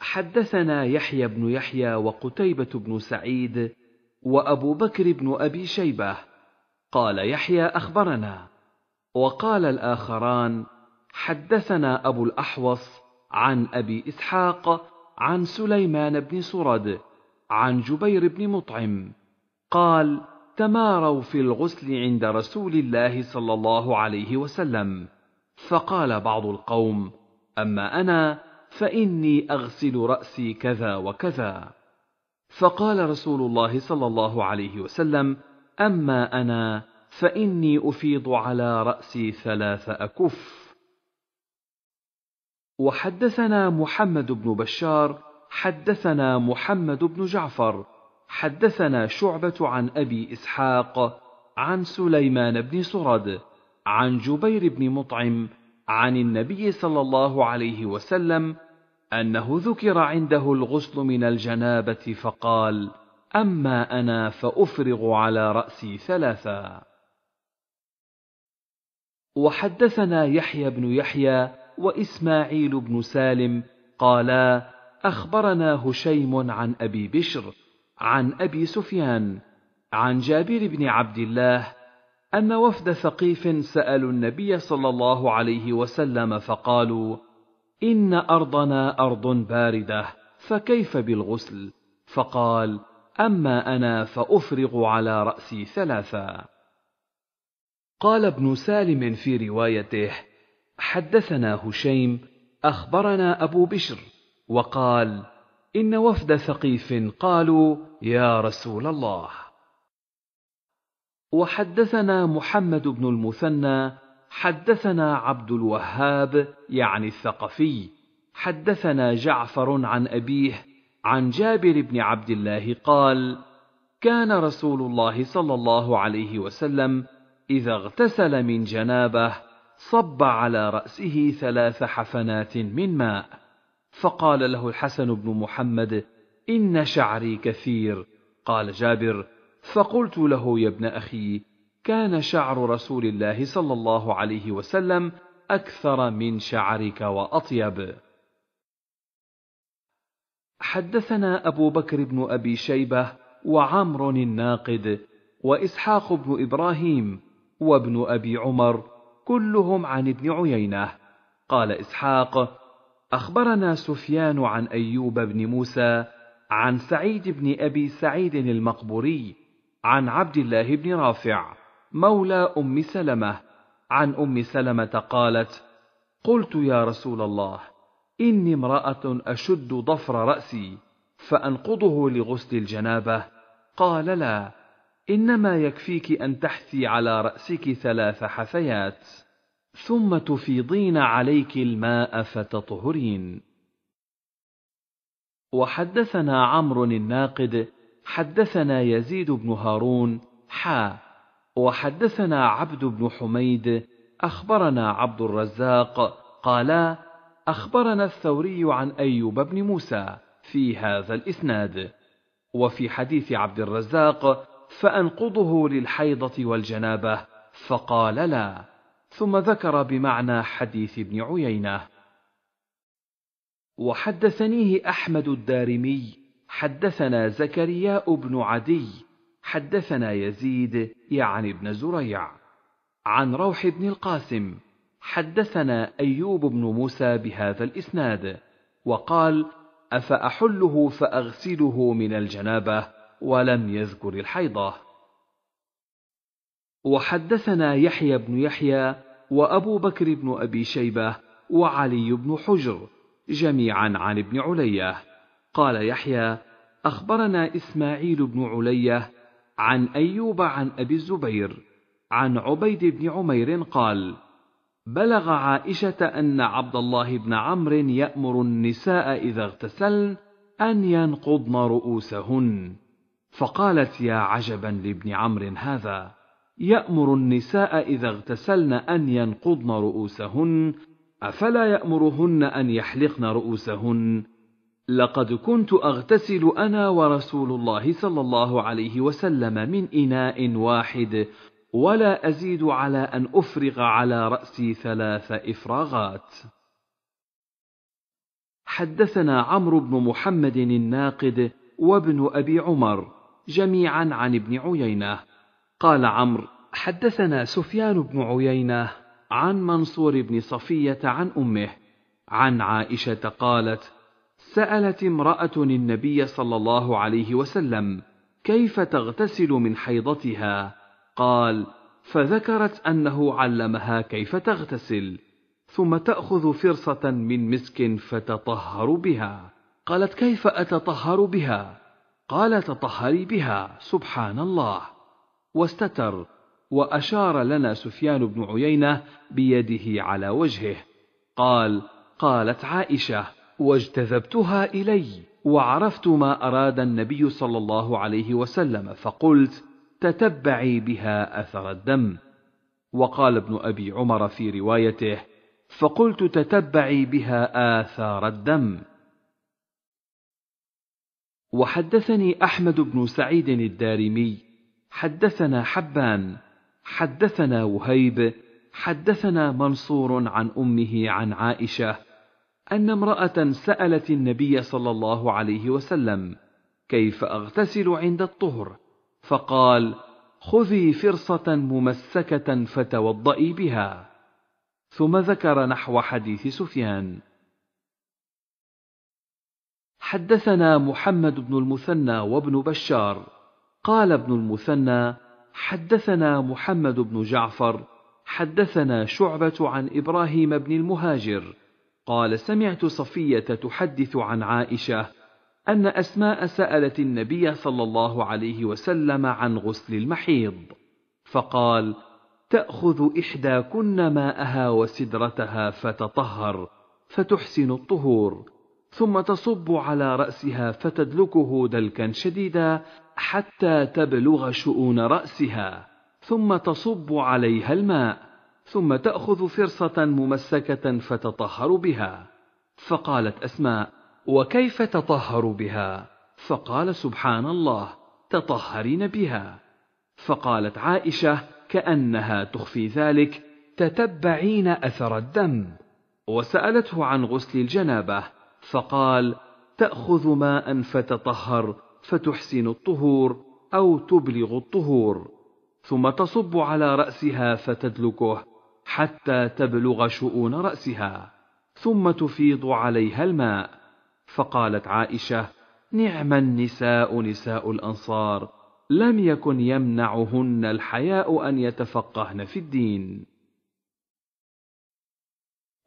حدثنا يحيى بن يحيى وقتيبة بن سعيد وأبو بكر بن أبي شيبة قال يحيى أخبرنا وقال الآخران حدثنا أبو الأحوص عن أبي إسحاق عن سليمان بن سرد عن جبير بن مطعم قال تماروا في الغسل عند رسول الله صلى الله عليه وسلم فقال بعض القوم اما انا فاني اغسل راسي كذا وكذا فقال رسول الله صلى الله عليه وسلم اما انا فاني افيض على راسي ثلاث اكف وحدثنا محمد بن بشار حدثنا محمد بن جعفر حدثنا شعبة عن أبي إسحاق عن سليمان بن سرد عن جبير بن مطعم عن النبي صلى الله عليه وسلم أنه ذكر عنده الغسل من الجنابة فقال: أما أنا فأفرغ على رأسي ثلاثا. وحدثنا يحيى بن يحيى وإسماعيل بن سالم قالا: اخبرنا هشيم عن ابي بشر عن ابي سفيان عن جابر بن عبد الله ان وفد ثقيف سالوا النبي صلى الله عليه وسلم فقالوا ان ارضنا ارض بارده فكيف بالغسل فقال اما انا فافرغ على راسي ثلاثا قال ابن سالم في روايته حدثنا هشيم اخبرنا ابو بشر وقال ان وفد ثقيف قالوا يا رسول الله وحدثنا محمد بن المثنى حدثنا عبد الوهاب يعني الثقفي حدثنا جعفر عن ابيه عن جابر بن عبد الله قال كان رسول الله صلى الله عليه وسلم اذا اغتسل من جنابه صب على راسه ثلاث حفنات من ماء فقال له الحسن بن محمد إن شعري كثير قال جابر فقلت له يا ابن أخي كان شعر رسول الله صلى الله عليه وسلم أكثر من شعرك وأطيب حدثنا أبو بكر بن أبي شيبة وعمر الناقد وإسحاق بن إبراهيم وابن أبي عمر كلهم عن ابن عيينة قال إسحاق اخبرنا سفيان عن ايوب بن موسى عن سعيد بن ابي سعيد المقبوري عن عبد الله بن رافع مولى ام سلمه عن ام سلمه قالت قلت يا رسول الله اني امراه اشد ضفر راسي فانقضه لغسل الجنابه قال لا انما يكفيك ان تحثي على راسك ثلاث حثيات ثم تفيضين عليك الماء فتطهرين وحدثنا عمرو الناقد حدثنا يزيد بن هارون حا وحدثنا عبد بن حميد اخبرنا عبد الرزاق قالا اخبرنا الثوري عن ايوب بن موسى في هذا الاسناد وفي حديث عبد الرزاق فانقضه للحيضه والجنابه فقال لا ثم ذكر بمعنى حديث ابن عيينه وحدثنيه احمد الدارمي حدثنا زكرياء بن عدي حدثنا يزيد يعني ابن زريع عن روح بن القاسم حدثنا ايوب بن موسى بهذا الاسناد وقال افاحله فاغسله من الجنابه ولم يذكر الحيضه وحدثنا يحيى بن يحيى وأبو بكر بن أبي شيبة وعلي بن حجر جميعا عن ابن علية قال يحيى أخبرنا إسماعيل بن علية عن أيوب عن أبي الزبير عن عبيد بن عمير قال بلغ عائشة أن عبد الله بن عمرو يأمر النساء إذا اغتسلن أن ينقضن رؤوسهن فقالت يا عجبا لابن عمرو هذا يأمر النساء إذا اغتسلن أن ينقضن رؤوسهن أفلا يأمرهن أن يحلقن رؤوسهن لقد كنت أغتسل أنا ورسول الله صلى الله عليه وسلم من إناء واحد ولا أزيد على أن أفرغ على رأسي ثلاث إفراغات حدثنا عمرو بن محمد الناقد وابن أبي عمر جميعا عن ابن عيينه قال عمرو حدثنا سفيان بن عيينه عن منصور بن صفيه عن امه عن عائشه قالت سالت امراه النبي صلى الله عليه وسلم كيف تغتسل من حيضتها قال فذكرت انه علمها كيف تغتسل ثم تاخذ فرصه من مسك فتطهر بها قالت كيف اتطهر بها قال تطهري بها سبحان الله واستتر واشار لنا سفيان بن عيينه بيده على وجهه قال قالت عائشه واجتذبتها الي وعرفت ما اراد النبي صلى الله عليه وسلم فقلت تتبعي بها اثر الدم وقال ابن ابي عمر في روايته فقلت تتبعي بها اثار الدم وحدثني احمد بن سعيد الدارمي حدثنا حبان حدثنا وهيب حدثنا منصور عن امه عن عائشه ان امراه سالت النبي صلى الله عليه وسلم كيف اغتسل عند الطهر فقال خذي فرصه ممسكه فتوضئي بها ثم ذكر نحو حديث سفيان حدثنا محمد بن المثنى وابن بشار قال ابن المثنى حدثنا محمد بن جعفر حدثنا شعبه عن ابراهيم بن المهاجر قال سمعت صفيه تحدث عن عائشه ان اسماء سالت النبي صلى الله عليه وسلم عن غسل المحيض فقال تاخذ احداكن ماءها وسدرتها فتطهر فتحسن الطهور ثم تصب على راسها فتدلكه دلكا شديدا حتى تبلغ شؤون رأسها ثم تصب عليها الماء ثم تأخذ فرصة ممسكة فتطهر بها فقالت أسماء وكيف تطهر بها فقال سبحان الله تطهرين بها فقالت عائشة كأنها تخفي ذلك تتبعين أثر الدم وسألته عن غسل الجنابة فقال تأخذ ماء فتطهر فتحسن الطهور أو تبلغ الطهور ثم تصب على رأسها فتدلكه حتى تبلغ شؤون رأسها ثم تفيض عليها الماء فقالت عائشة نعم النساء نساء الأنصار لم يكن يمنعهن الحياء أن يتفقهن في الدين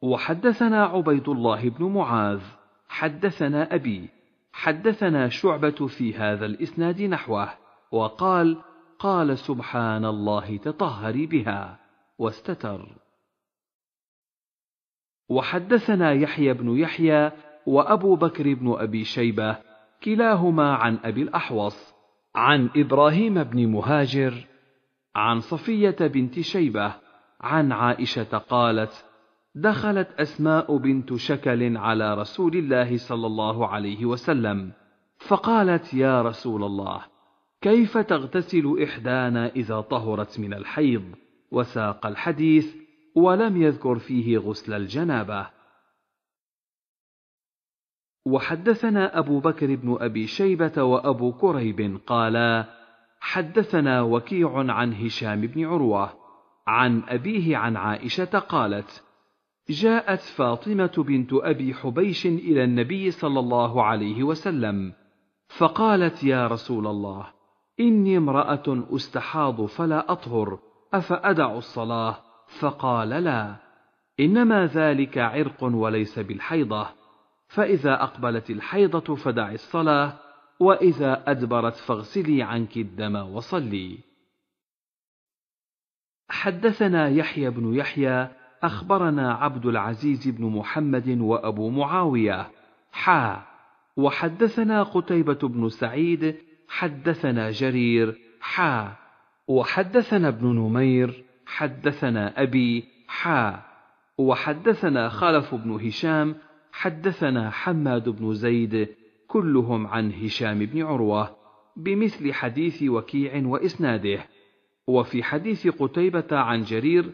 وحدثنا عبيد الله بن معاذ حدثنا أبي حدثنا شعبة في هذا الإسناد نحوه، وقال: قال سبحان الله تطهري بها، واستتر. وحدثنا يحيى بن يحيى وأبو بكر بن أبي شيبة، كلاهما عن أبي الأحوص، عن إبراهيم بن مهاجر، عن صفية بنت شيبة، عن عائشة قالت: دخلت أسماء بنت شكل على رسول الله صلى الله عليه وسلم، فقالت يا رسول الله، كيف تغتسل إحدانا إذا طهرت من الحيض؟ وساق الحديث ولم يذكر فيه غسل الجنابة. وحدثنا أبو بكر بن أبي شيبة وأبو كريب قالا: حدثنا وكيع عن هشام بن عروة، عن أبيه عن عائشة قالت: جاءت فاطمة بنت أبي حبيش إلى النبي صلى الله عليه وسلم، فقالت يا رسول الله: إني امرأة أستحاض فلا أطهر، أفأدع الصلاة؟ فقال: لا، إنما ذلك عرق وليس بالحيضة، فإذا أقبلت الحيضة فدعي الصلاة، وإذا أدبرت فاغسلي عنك الدم وصلي. حدثنا يحيى بن يحيى أخبرنا عبد العزيز بن محمد وأبو معاوية حا وحدثنا قتيبة بن سعيد حدثنا جرير حا وحدثنا ابن نمير حدثنا أبي حا وحدثنا خلف بن هشام حدثنا حماد بن زيد كلهم عن هشام بن عروة بمثل حديث وكيع وإسناده وفي حديث قتيبة عن جرير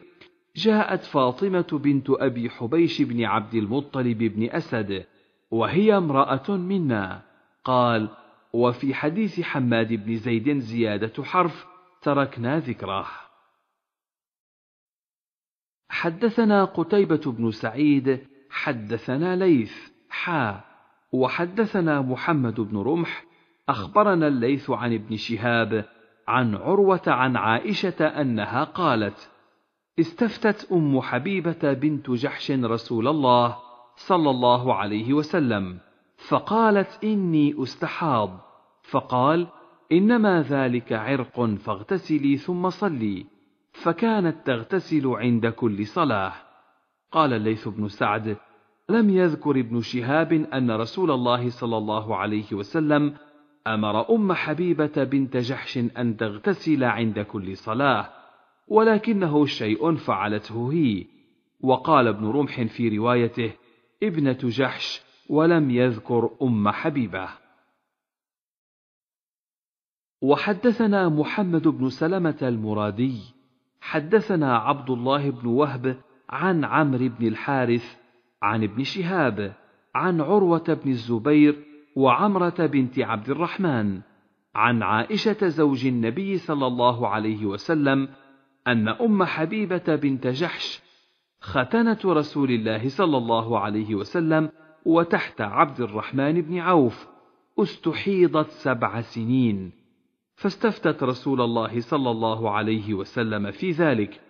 جاءت فاطمة بنت أبي حبيش بن عبد المطلب بن أسد وهي امرأة منا قال وفي حديث حماد بن زيد زيادة حرف تركنا ذكره حدثنا قتيبة بن سعيد حدثنا ليث حا وحدثنا محمد بن رمح أخبرنا الليث عن ابن شهاب عن عروة عن عائشة أنها قالت استفتت ام حبيبه بنت جحش رسول الله صلى الله عليه وسلم فقالت اني استحاض فقال انما ذلك عرق فاغتسلي ثم صلي فكانت تغتسل عند كل صلاه قال الليث بن سعد لم يذكر ابن شهاب ان رسول الله صلى الله عليه وسلم امر ام حبيبه بنت جحش ان تغتسل عند كل صلاه ولكنه شيء فعلته هي وقال ابن رمح في روايته ابنة جحش ولم يذكر أم حبيبة وحدثنا محمد بن سلمة المرادي حدثنا عبد الله بن وهب عن عمرو بن الحارث عن ابن شهاب عن عروة بن الزبير وعمرة بنت عبد الرحمن عن عائشة زوج النبي صلى الله عليه وسلم أن أم حبيبة بنت جحش ختنة رسول الله صلى الله عليه وسلم وتحت عبد الرحمن بن عوف استحيضت سبع سنين فاستفتت رسول الله صلى الله عليه وسلم في ذلك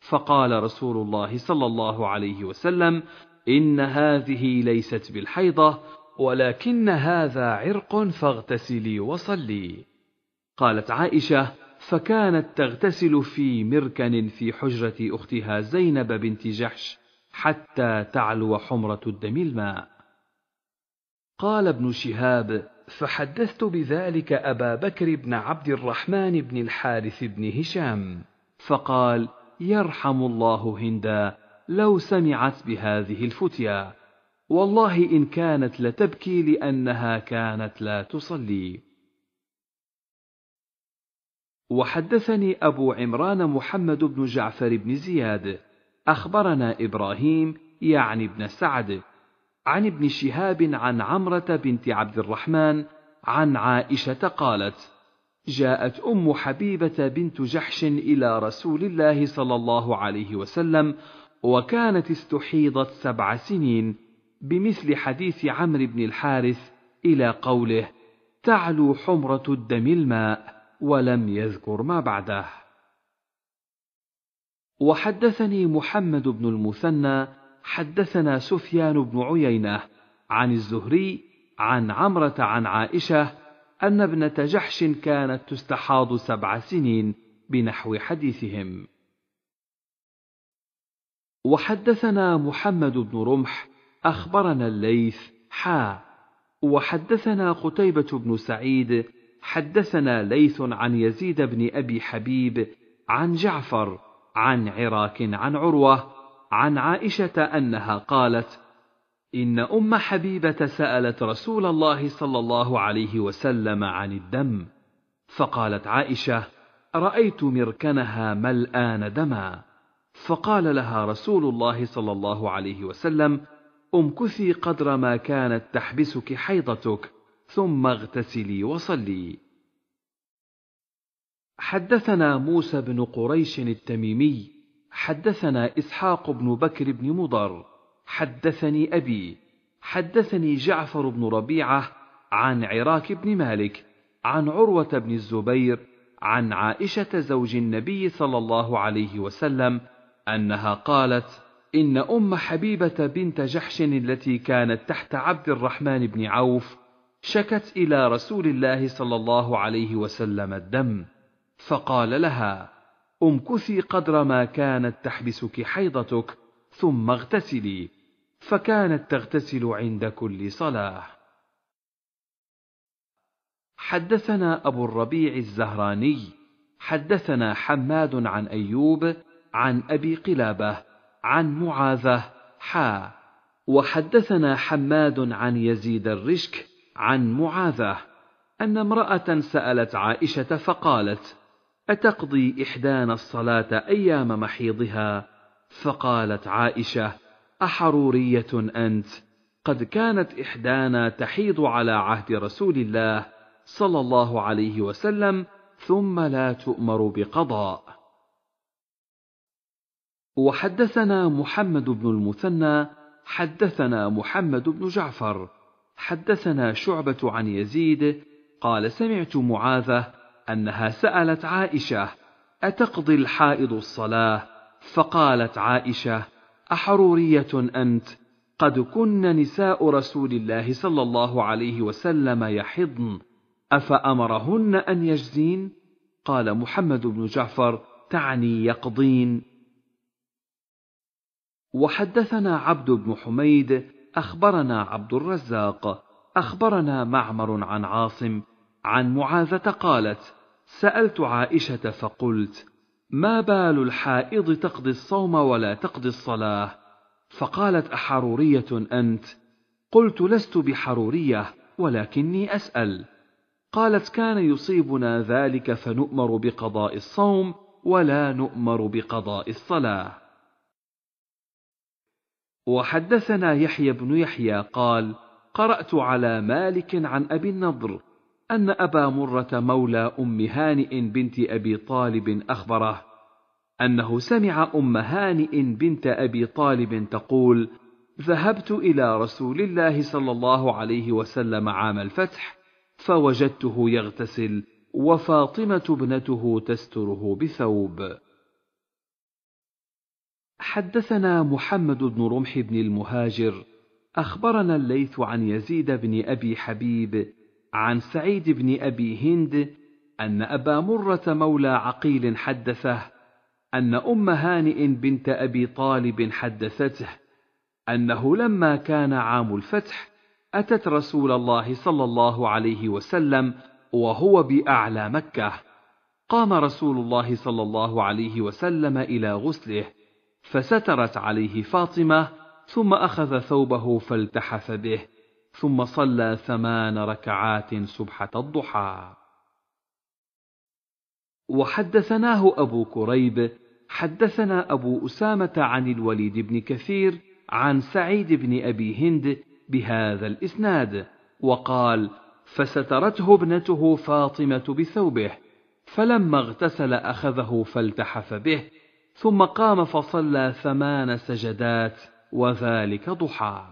فقال رسول الله صلى الله عليه وسلم ان هذه ليست بالحيضه ولكن هذا عرق فاغتسلي وصلي قالت عائشه فكانت تغتسل في مركن في حجرة أختها زينب بنت جحش حتى تعلو حمرة الدم الماء. قال ابن شهاب: فحدثت بذلك أبا بكر بن عبد الرحمن بن الحارث بن هشام، فقال: يرحم الله هندا لو سمعت بهذه الفتيا، والله إن كانت لتبكي لأنها كانت لا تصلي. وحدثني أبو عمران محمد بن جعفر بن زياد أخبرنا إبراهيم يعني بن سعد عن ابن شهاب عن عمرة بنت عبد الرحمن عن عائشة قالت: جاءت أم حبيبة بنت جحش إلى رسول الله صلى الله عليه وسلم وكانت استحيضت سبع سنين بمثل حديث عمرو بن الحارث إلى قوله: تعلو حمرة الدم الماء ولم يذكر ما بعده وحدثني محمد بن المثنى حدثنا سفيان بن عيينه عن الزهري عن عمره عن عائشه ان ابنه جحش كانت تستحاض سبع سنين بنحو حديثهم وحدثنا محمد بن رمح اخبرنا الليث حا وحدثنا قتيبه بن سعيد حدثنا ليث عن يزيد بن ابي حبيب عن جعفر عن عراك عن عروه عن عائشه انها قالت ان ام حبيبه سالت رسول الله صلى الله عليه وسلم عن الدم فقالت عائشه رايت مركنها ملان دما فقال لها رسول الله صلى الله عليه وسلم امكثي قدر ما كانت تحبسك حيضتك ثم اغتسلي وصلي حدثنا موسى بن قريش التميمي حدثنا اسحاق بن بكر بن مضر حدثني ابي حدثني جعفر بن ربيعه عن عراك بن مالك عن عروه بن الزبير عن عائشه زوج النبي صلى الله عليه وسلم انها قالت ان ام حبيبه بنت جحش التي كانت تحت عبد الرحمن بن عوف شكت إلى رسول الله صلى الله عليه وسلم الدم، فقال لها: امكثي قدر ما كانت تحبسك حيضتك، ثم اغتسلي، فكانت تغتسل عند كل صلاة. حدثنا أبو الربيع الزهراني، حدثنا حماد عن أيوب، عن أبي قلابة، عن معاذة، حا، وحدثنا حماد عن يزيد الرشك، عن معاذه ان امراه سالت عائشه فقالت اتقضي احدانا الصلاه ايام محيضها فقالت عائشه احروريه انت قد كانت احدانا تحيض على عهد رسول الله صلى الله عليه وسلم ثم لا تؤمر بقضاء وحدثنا محمد بن المثنى حدثنا محمد بن جعفر حدثنا شعبة عن يزيد قال سمعت معاذة أنها سألت عائشة أتقضي الحائض الصلاة فقالت عائشة أحرورية أنت قد كن نساء رسول الله صلى الله عليه وسلم يحضن أفأمرهن أن يجزين قال محمد بن جعفر تعني يقضين وحدثنا عبد بن حميد اخبرنا عبد الرزاق اخبرنا معمر عن عاصم عن معاذه قالت سالت عائشه فقلت ما بال الحائض تقضي الصوم ولا تقضي الصلاه فقالت احروريه انت قلت لست بحروريه ولكني اسال قالت كان يصيبنا ذلك فنؤمر بقضاء الصوم ولا نؤمر بقضاء الصلاه وحدثنا يحيى بن يحيى قال قرات على مالك عن ابي النضر ان ابا مره مولى ام هانئ بنت ابي طالب اخبره انه سمع ام هانئ بنت ابي طالب تقول ذهبت الى رسول الله صلى الله عليه وسلم عام الفتح فوجدته يغتسل وفاطمه ابنته تستره بثوب حدثنا محمد بن رمح بن المهاجر اخبرنا الليث عن يزيد بن ابي حبيب عن سعيد بن ابي هند ان ابا مره مولى عقيل حدثه ان ام هانئ بنت ابي طالب حدثته انه لما كان عام الفتح اتت رسول الله صلى الله عليه وسلم وهو باعلى مكه قام رسول الله صلى الله عليه وسلم الى غسله فسترت عليه فاطمة ثم أخذ ثوبه فالتحف به ثم صلى ثمان ركعات سبحة الضحى وحدثناه أبو كريب حدثنا أبو أسامة عن الوليد بن كثير عن سعيد بن أبي هند بهذا الإسناد وقال فسترته ابنته فاطمة بثوبه فلما اغتسل أخذه فالتحف به ثم قام فصلى ثمان سجدات وذلك ضحى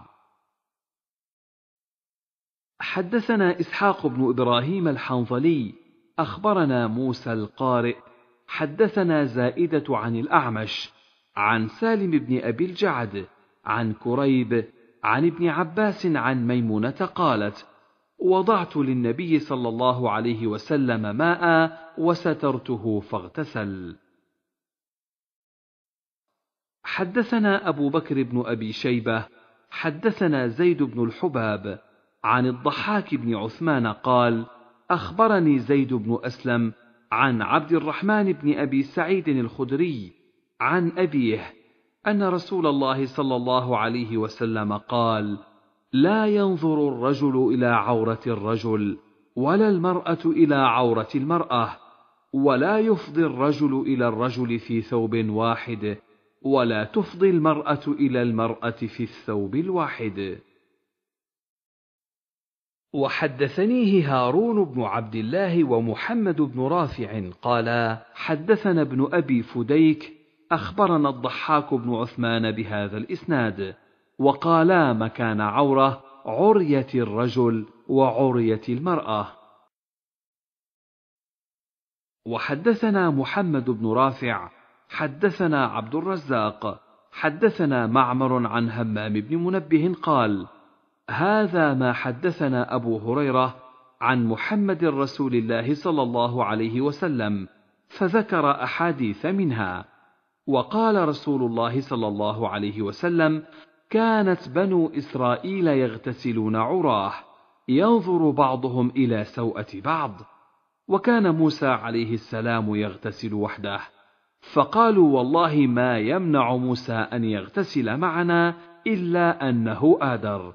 حدثنا اسحاق بن ابراهيم الحنظلي اخبرنا موسى القارئ حدثنا زائده عن الاعمش عن سالم بن ابي الجعد عن كريب عن ابن عباس عن ميمونه قالت وضعت للنبي صلى الله عليه وسلم ماء وسترته فاغتسل حدثنا أبو بكر بن أبي شيبة حدثنا زيد بن الحباب عن الضحاك بن عثمان قال أخبرني زيد بن أسلم عن عبد الرحمن بن أبي سعيد الخدري عن أبيه أن رسول الله صلى الله عليه وسلم قال: لا ينظر الرجل إلى عورة الرجل، ولا المرأة إلى عورة المرأة، ولا يفضي الرجل إلى الرجل في ثوب واحد، ولا تفضي المرأة إلى المرأة في الثوب الواحد. وحدثنيه هارون بن عبد الله ومحمد بن رافع قالا حدثنا ابن ابي فديك اخبرنا الضحاك بن عثمان بهذا الاسناد وقالا مكان عوره عريه الرجل وعريه المراه وحدثنا محمد بن رافع حدثنا عبد الرزاق حدثنا معمر عن همام بن منبه قال هذا ما حدثنا ابو هريره عن محمد رسول الله صلى الله عليه وسلم فذكر احاديث منها وقال رسول الله صلى الله عليه وسلم كانت بنو اسرائيل يغتسلون عراه ينظر بعضهم الى سوءه بعض وكان موسى عليه السلام يغتسل وحده فقالوا والله ما يمنع موسى ان يغتسل معنا الا انه ادر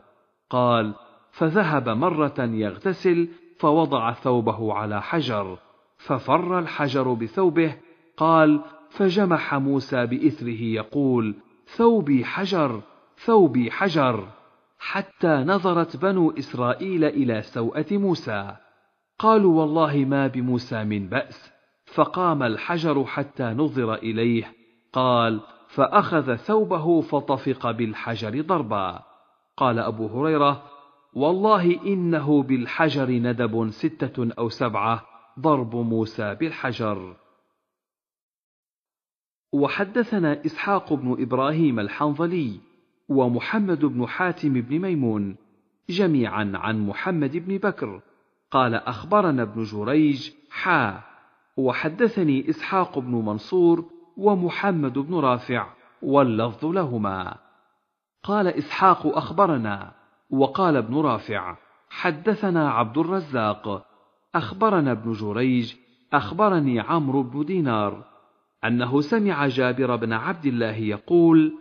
قال فذهب مره يغتسل فوضع ثوبه على حجر ففر الحجر بثوبه قال فجمح موسى باثره يقول ثوبي حجر ثوبي حجر حتى نظرت بنو اسرائيل الى سوءه موسى قالوا والله ما بموسى من باس فقام الحجر حتى نظر إليه قال فأخذ ثوبه فطفق بالحجر ضربا قال أبو هريرة والله إنه بالحجر ندب ستة أو سبعة ضرب موسى بالحجر وحدثنا إسحاق بن إبراهيم الحنظلي ومحمد بن حاتم بن ميمون جميعا عن محمد بن بكر قال أخبرنا ابن جريج حا وحدثني اسحاق بن منصور ومحمد بن رافع واللفظ لهما قال اسحاق اخبرنا وقال ابن رافع حدثنا عبد الرزاق اخبرنا ابن جريج اخبرني عمرو بن دينار انه سمع جابر بن عبد الله يقول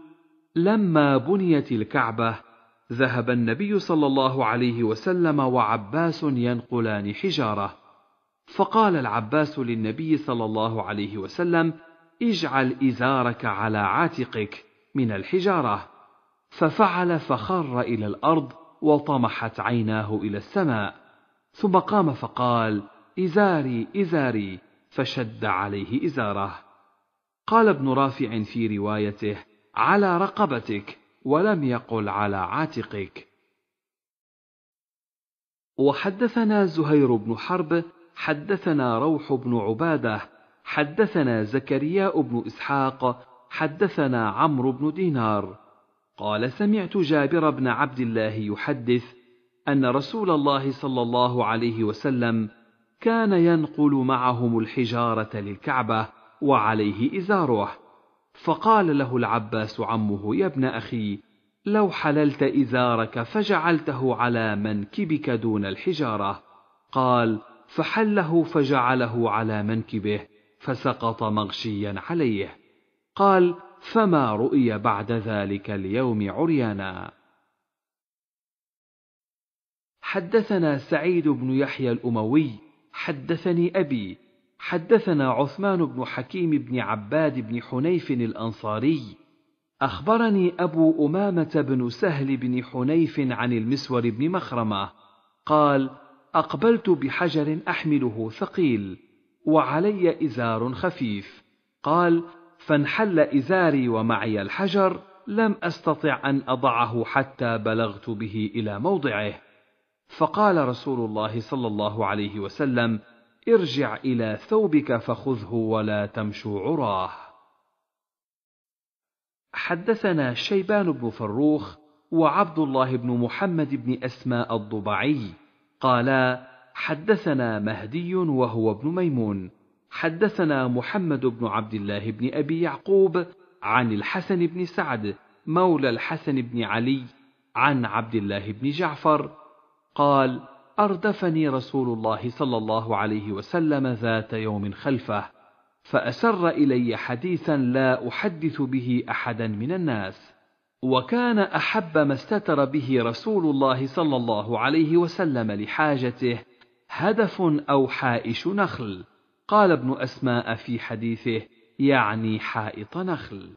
لما بنيت الكعبه ذهب النبي صلى الله عليه وسلم وعباس ينقلان حجاره فقال العباس للنبي صلى الله عليه وسلم اجعل ازارك على عاتقك من الحجاره ففعل فخر الى الارض وطمحت عيناه الى السماء ثم قام فقال ازاري ازاري فشد عليه ازاره قال ابن رافع في روايته على رقبتك ولم يقل على عاتقك وحدثنا زهير بن حرب حدثنا روح بن عباده حدثنا زكرياء بن اسحاق حدثنا عمرو بن دينار قال سمعت جابر بن عبد الله يحدث ان رسول الله صلى الله عليه وسلم كان ينقل معهم الحجاره للكعبه وعليه ازاره فقال له العباس عمه يا ابن اخي لو حللت ازارك فجعلته على منكبك دون الحجاره قال فحله فجعله على منكبه فسقط مغشيا عليه قال فما رؤي بعد ذلك اليوم عريانا حدثنا سعيد بن يحيى الاموي حدثني ابي حدثنا عثمان بن حكيم بن عباد بن حنيف الانصاري اخبرني ابو امامه بن سهل بن حنيف عن المسور بن مخرمه قال اقبلت بحجر احمله ثقيل وعلي ازار خفيف قال فانحل ازاري ومعي الحجر لم استطع ان اضعه حتى بلغت به الى موضعه فقال رسول الله صلى الله عليه وسلم ارجع الى ثوبك فخذه ولا تمشوا عراه حدثنا شيبان بن فروخ وعبد الله بن محمد بن اسماء الضبعي قالا حدثنا مهدي وهو ابن ميمون حدثنا محمد بن عبد الله بن ابي يعقوب عن الحسن بن سعد مولى الحسن بن علي عن عبد الله بن جعفر قال اردفني رسول الله صلى الله عليه وسلم ذات يوم خلفه فاسر الي حديثا لا احدث به احدا من الناس وكان احب ما استتر به رسول الله صلى الله عليه وسلم لحاجته هدف او حائش نخل قال ابن اسماء في حديثه يعني حائط نخل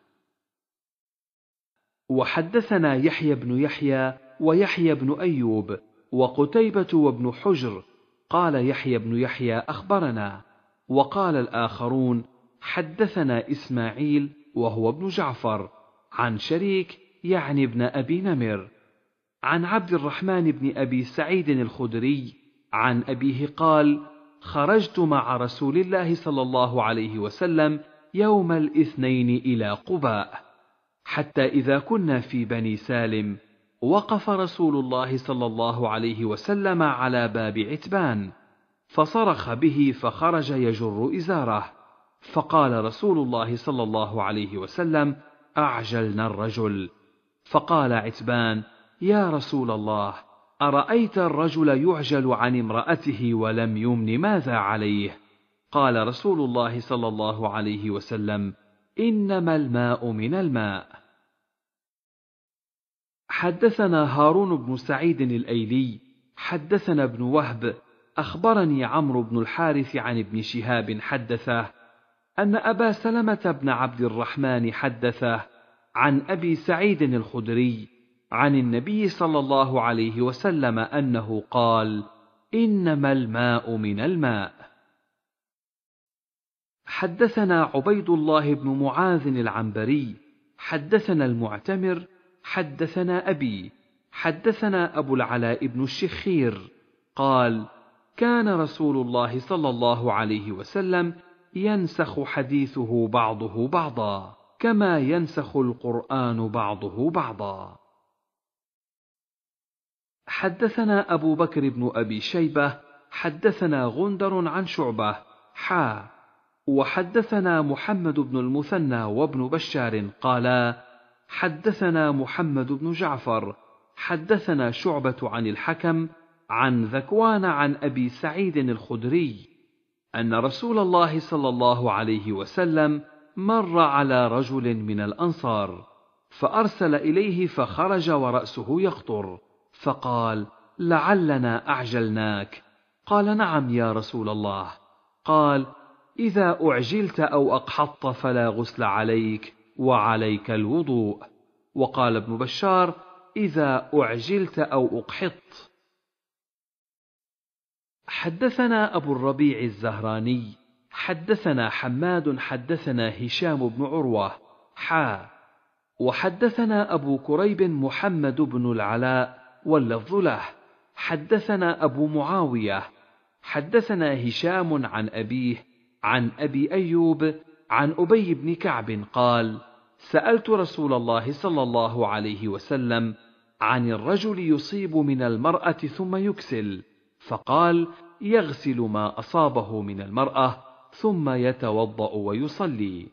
وحدثنا يحيى بن يحيى ويحيى بن ايوب وقتيبه وابن حجر قال يحيى بن يحيى اخبرنا وقال الاخرون حدثنا اسماعيل وهو ابن جعفر عن شريك يعني ابن أبي نمر عن عبد الرحمن بن أبي سعيد الخدري عن أبيه قال خرجت مع رسول الله صلى الله عليه وسلم يوم الاثنين إلى قباء حتى إذا كنا في بني سالم وقف رسول الله صلى الله عليه وسلم على باب عتبان فصرخ به فخرج يجر ازاره فقال رسول الله صلى الله عليه وسلم اعجلنا الرجل فقال عتبان يا رسول الله ارايت الرجل يعجل عن امراته ولم يمن ماذا عليه قال رسول الله صلى الله عليه وسلم انما الماء من الماء حدثنا هارون بن سعيد الايلي حدثنا ابن وهب اخبرني عمرو بن الحارث عن ابن شهاب حدثه ان ابا سلمه بن عبد الرحمن حدثه عن ابي سعيد الخدري عن النبي صلى الله عليه وسلم انه قال انما الماء من الماء حدثنا عبيد الله بن معاذ العنبري حدثنا المعتمر حدثنا ابي حدثنا ابو العلاء بن الشخير قال كان رسول الله صلى الله عليه وسلم ينسخ حديثه بعضه بعضا كما ينسخ القران بعضه بعضا حدثنا ابو بكر بن ابي شيبه حدثنا غندر عن شعبه حا وحدثنا محمد بن المثنى وابن بشار قالا حدثنا محمد بن جعفر حدثنا شعبه عن الحكم عن ذكوان عن ابي سعيد الخدري ان رسول الله صلى الله عليه وسلم مر على رجل من الانصار فارسل اليه فخرج وراسه يخطر فقال لعلنا اعجلناك قال نعم يا رسول الله قال اذا اعجلت او اقحطت فلا غسل عليك وعليك الوضوء وقال ابن بشار اذا اعجلت او اقحطت حدثنا ابو الربيع الزهراني حدثنا حماد حدثنا هشام بن عروه حا وحدثنا ابو كريب محمد بن العلاء واللفظ له حدثنا ابو معاويه حدثنا هشام عن ابيه عن ابي ايوب عن ابي بن كعب قال سالت رسول الله صلى الله عليه وسلم عن الرجل يصيب من المراه ثم يكسل فقال يغسل ما اصابه من المراه ثم يتوضأ ويصلي.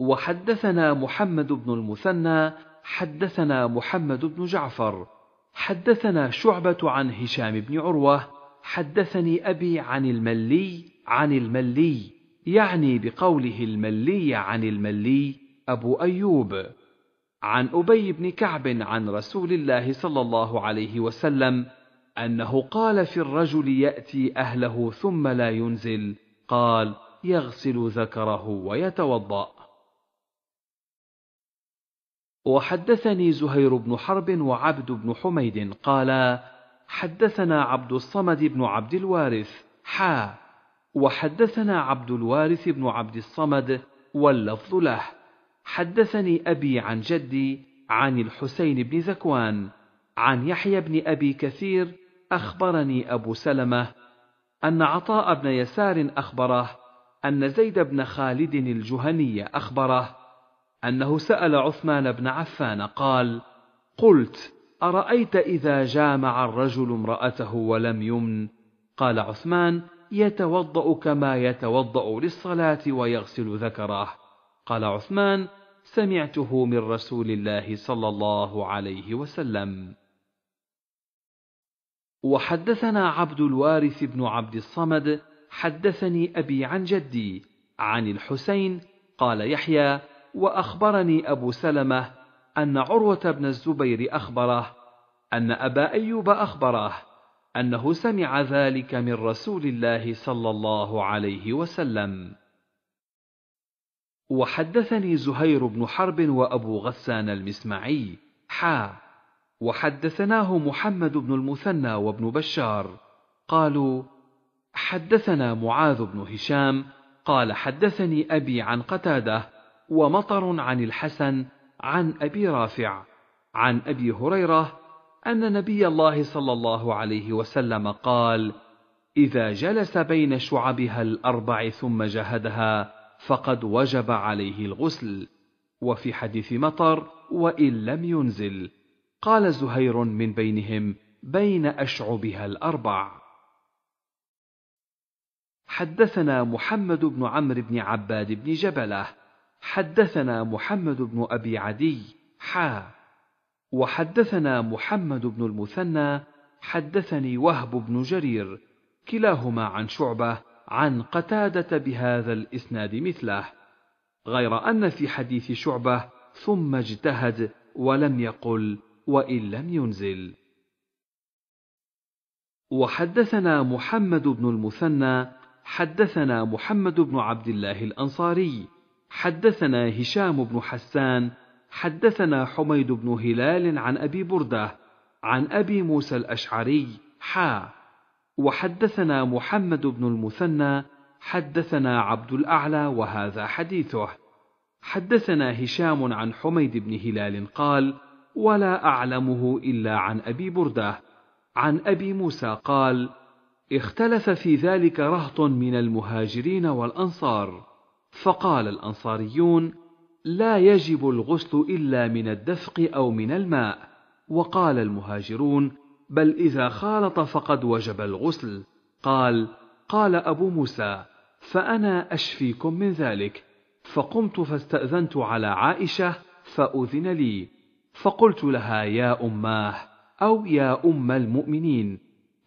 وحدثنا محمد بن المثنى حدثنا محمد بن جعفر حدثنا شعبة عن هشام بن عروة حدثني أبي عن الملي عن الملي يعني بقوله الملي عن الملي أبو أيوب عن أبي بن كعب عن رسول الله صلى الله عليه وسلم انه قال في الرجل ياتي اهله ثم لا ينزل قال يغسل ذكره ويتوضا وحدثني زهير بن حرب وعبد بن حميد قالا حدثنا عبد الصمد بن عبد الوارث حا وحدثنا عبد الوارث بن عبد الصمد واللفظ له حدثني ابي عن جدي عن الحسين بن ذكوان عن يحيى بن ابي كثير أخبرني أبو سلمة أن عطاء بن يسار أخبره أن زيد بن خالد الجهني أخبره أنه سأل عثمان بن عفان قال: قلت: أرأيت إذا جامع الرجل امرأته ولم يمن؟ قال عثمان: يتوضأ كما يتوضأ للصلاة ويغسل ذكره. قال عثمان: سمعته من رسول الله صلى الله عليه وسلم. وحدثنا عبد الوارث بن عبد الصمد حدثني أبي عن جدي عن الحسين قال يحيى وأخبرني أبو سلمة أن عروة بن الزبير أخبره أن أبا أيوب أخبره أنه سمع ذلك من رسول الله صلى الله عليه وسلم وحدثني زهير بن حرب وأبو غسان المسمعي حا وحدثناه محمد بن المثنى وابن بشار قالوا حدثنا معاذ بن هشام قال حدثني ابي عن قتاده ومطر عن الحسن عن ابي رافع عن ابي هريره ان نبي الله صلى الله عليه وسلم قال اذا جلس بين شعبها الاربع ثم جهدها فقد وجب عليه الغسل وفي حديث مطر وان لم ينزل قال زهير من بينهم بين أشعبها الأربع حدثنا محمد بن عمرو بن عباد بن جبله حدثنا محمد بن ابي عدي حا وحدثنا محمد بن المثنى حدثني وهب بن جرير كلاهما عن شعبه عن قتاده بهذا الاسناد مثله غير ان في حديث شعبه ثم اجتهد ولم يقل وان لم ينزل وحدثنا محمد بن المثنى حدثنا محمد بن عبد الله الانصاري حدثنا هشام بن حسان حدثنا حميد بن هلال عن ابي برده عن ابي موسى الاشعري حا وحدثنا محمد بن المثنى حدثنا عبد الاعلى وهذا حديثه حدثنا هشام عن حميد بن هلال قال ولا أعلمه إلا عن أبي بردة عن أبي موسى قال: اختلف في ذلك رهط من المهاجرين والأنصار، فقال الأنصاريون: لا يجب الغسل إلا من الدفق أو من الماء، وقال المهاجرون: بل إذا خالط فقد وجب الغسل، قال: قال أبو موسى: فأنا أشفيكم من ذلك، فقمت فاستأذنت على عائشة فأذن لي، فقلت لها يا اماه او يا ام المؤمنين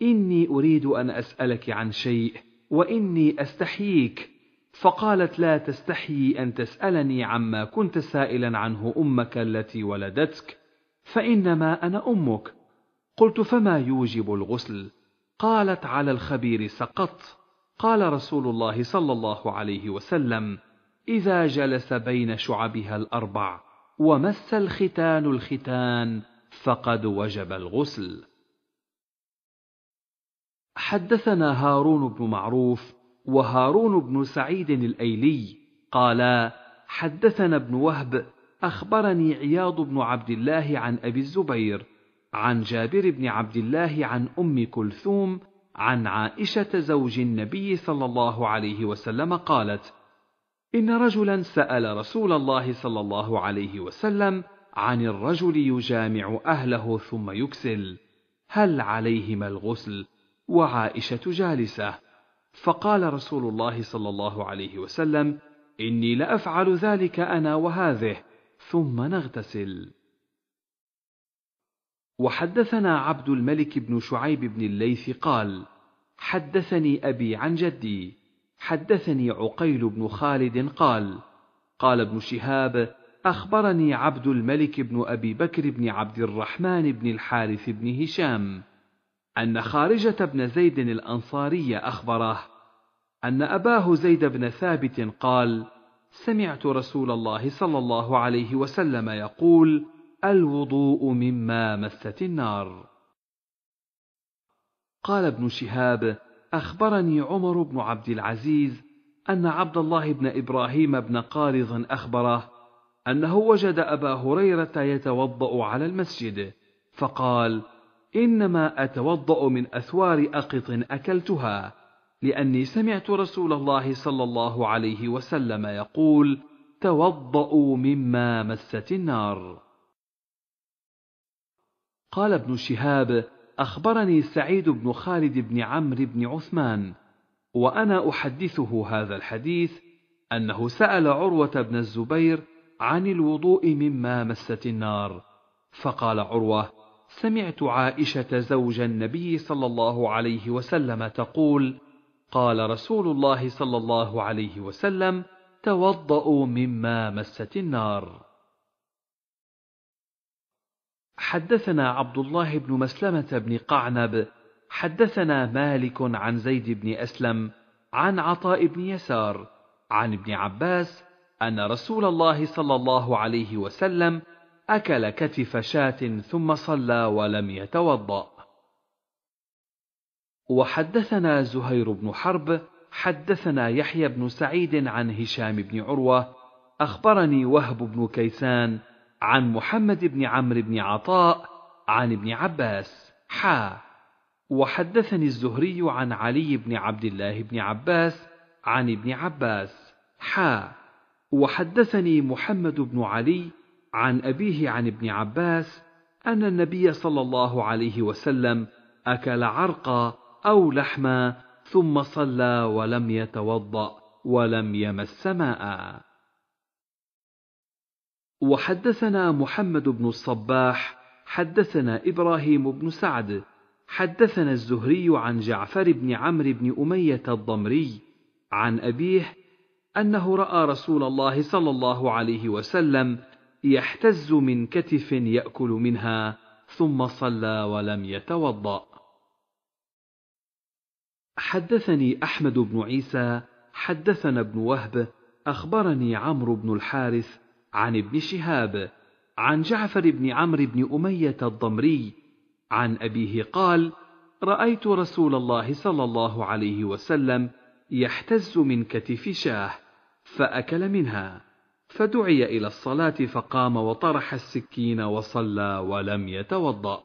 اني اريد ان اسالك عن شيء واني استحييك فقالت لا تستحيي ان تسالني عما كنت سائلا عنه امك التي ولدتك فانما انا امك قلت فما يوجب الغسل قالت على الخبير سقط قال رسول الله صلى الله عليه وسلم اذا جلس بين شعبها الاربع ومس الختان الختان فقد وجب الغسل حدثنا هارون بن معروف وهارون بن سعيد الايلي قالا حدثنا ابن وهب اخبرني عياض بن عبد الله عن ابي الزبير عن جابر بن عبد الله عن ام كلثوم عن عائشه زوج النبي صلى الله عليه وسلم قالت إن رجلا سأل رسول الله صلى الله عليه وسلم عن الرجل يجامع أهله ثم يكسل هل عليهما الغسل وعائشة جالسة فقال رسول الله صلى الله عليه وسلم إني لأفعل ذلك أنا وهذه ثم نغتسل وحدثنا عبد الملك بن شعيب بن الليث قال حدثني أبي عن جدي حدثني عقيل بن خالد قال قال ابن شهاب اخبرني عبد الملك بن ابي بكر بن عبد الرحمن بن الحارث بن هشام ان خارجه بن زيد الانصاري اخبره ان اباه زيد بن ثابت قال سمعت رسول الله صلى الله عليه وسلم يقول الوضوء مما مست النار قال ابن شهاب أخبرني عمر بن عبد العزيز أن عبد الله بن إبراهيم بن قارض أخبره أنه وجد أبا هريرة يتوضأ على المسجد فقال: إنما أتوضأ من أثوار أقط أكلتها، لأني سمعت رسول الله صلى الله عليه وسلم يقول: توضأوا مما مست النار. قال ابن شهاب: أخبرني سعيد بن خالد بن عمرو بن عثمان وأنا أحدثه هذا الحديث أنه سأل عروة بن الزبير عن الوضوء مما مست النار فقال عروة سمعت عائشة زوج النبي صلى الله عليه وسلم تقول قال رسول الله صلى الله عليه وسلم توضأوا مما مست النار حدثنا عبد الله بن مسلمة بن قعنب حدثنا مالك عن زيد بن أسلم عن عطاء بن يسار عن ابن عباس أن رسول الله صلى الله عليه وسلم أكل كتف شاة ثم صلى ولم يتوضأ. وحدثنا زهير بن حرب حدثنا يحيى بن سعيد عن هشام بن عروة أخبرني وهب بن كيسان عن محمد بن عمرو بن عطاء عن ابن عباس حا وحدثني الزهري عن علي بن عبد الله بن عباس عن ابن عباس حا وحدثني محمد بن علي عن أبيه عن ابن عباس أن النبي صلى الله عليه وسلم أكل عرقا أو لحما ثم صلى ولم يتوضأ ولم يمس ماء وحدثنا محمد بن الصباح حدثنا ابراهيم بن سعد حدثنا الزهري عن جعفر بن عمرو بن اميه الضمري عن ابيه انه راى رسول الله صلى الله عليه وسلم يحتز من كتف ياكل منها ثم صلى ولم يتوضا حدثني احمد بن عيسى حدثنا ابن وهب اخبرني عمرو بن الحارث عن ابن شهاب عن جعفر بن عمرو بن اميه الضمري عن ابيه قال رايت رسول الله صلى الله عليه وسلم يحتز من كتف شاه فاكل منها فدعي الى الصلاه فقام وطرح السكين وصلى ولم يتوضا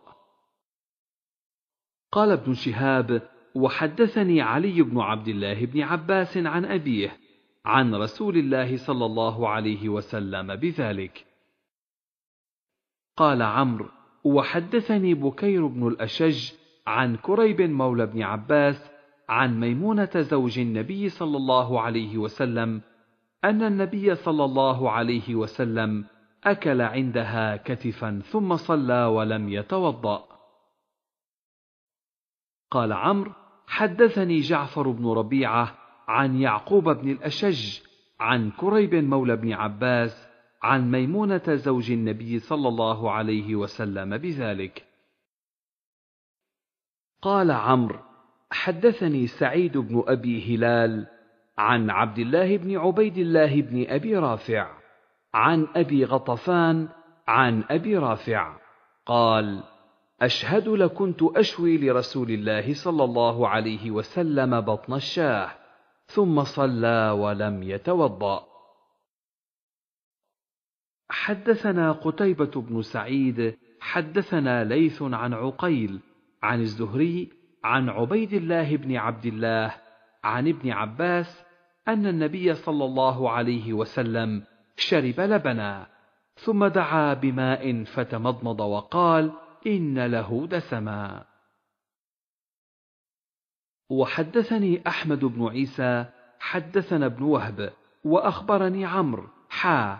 قال ابن شهاب وحدثني علي بن عبد الله بن عباس عن ابيه عن رسول الله صلى الله عليه وسلم بذلك قال عمرو وحدثني بكير بن الاشج عن كريب مولى بن عباس عن ميمونه زوج النبي صلى الله عليه وسلم ان النبي صلى الله عليه وسلم اكل عندها كتفا ثم صلى ولم يتوضا قال عمرو حدثني جعفر بن ربيعه عن يعقوب بن الأشج عن كريب مولى بن عباس عن ميمونة زوج النبي صلى الله عليه وسلم بذلك قال عمرو حدثني سعيد بن أبي هلال عن عبد الله بن عبيد الله بن أبي رافع عن أبي غطفان عن أبي رافع قال أشهد لكنت أشوي لرسول الله صلى الله عليه وسلم بطن الشاه ثم صلى ولم يتوضا حدثنا قتيبه بن سعيد حدثنا ليث عن عقيل عن الزهري عن عبيد الله بن عبد الله عن ابن عباس ان النبي صلى الله عليه وسلم شرب لبنا ثم دعا بماء فتمضمض وقال ان له دسما وحدثني أحمد بن عيسى حدثنا ابن وهب وأخبرني عمرو حا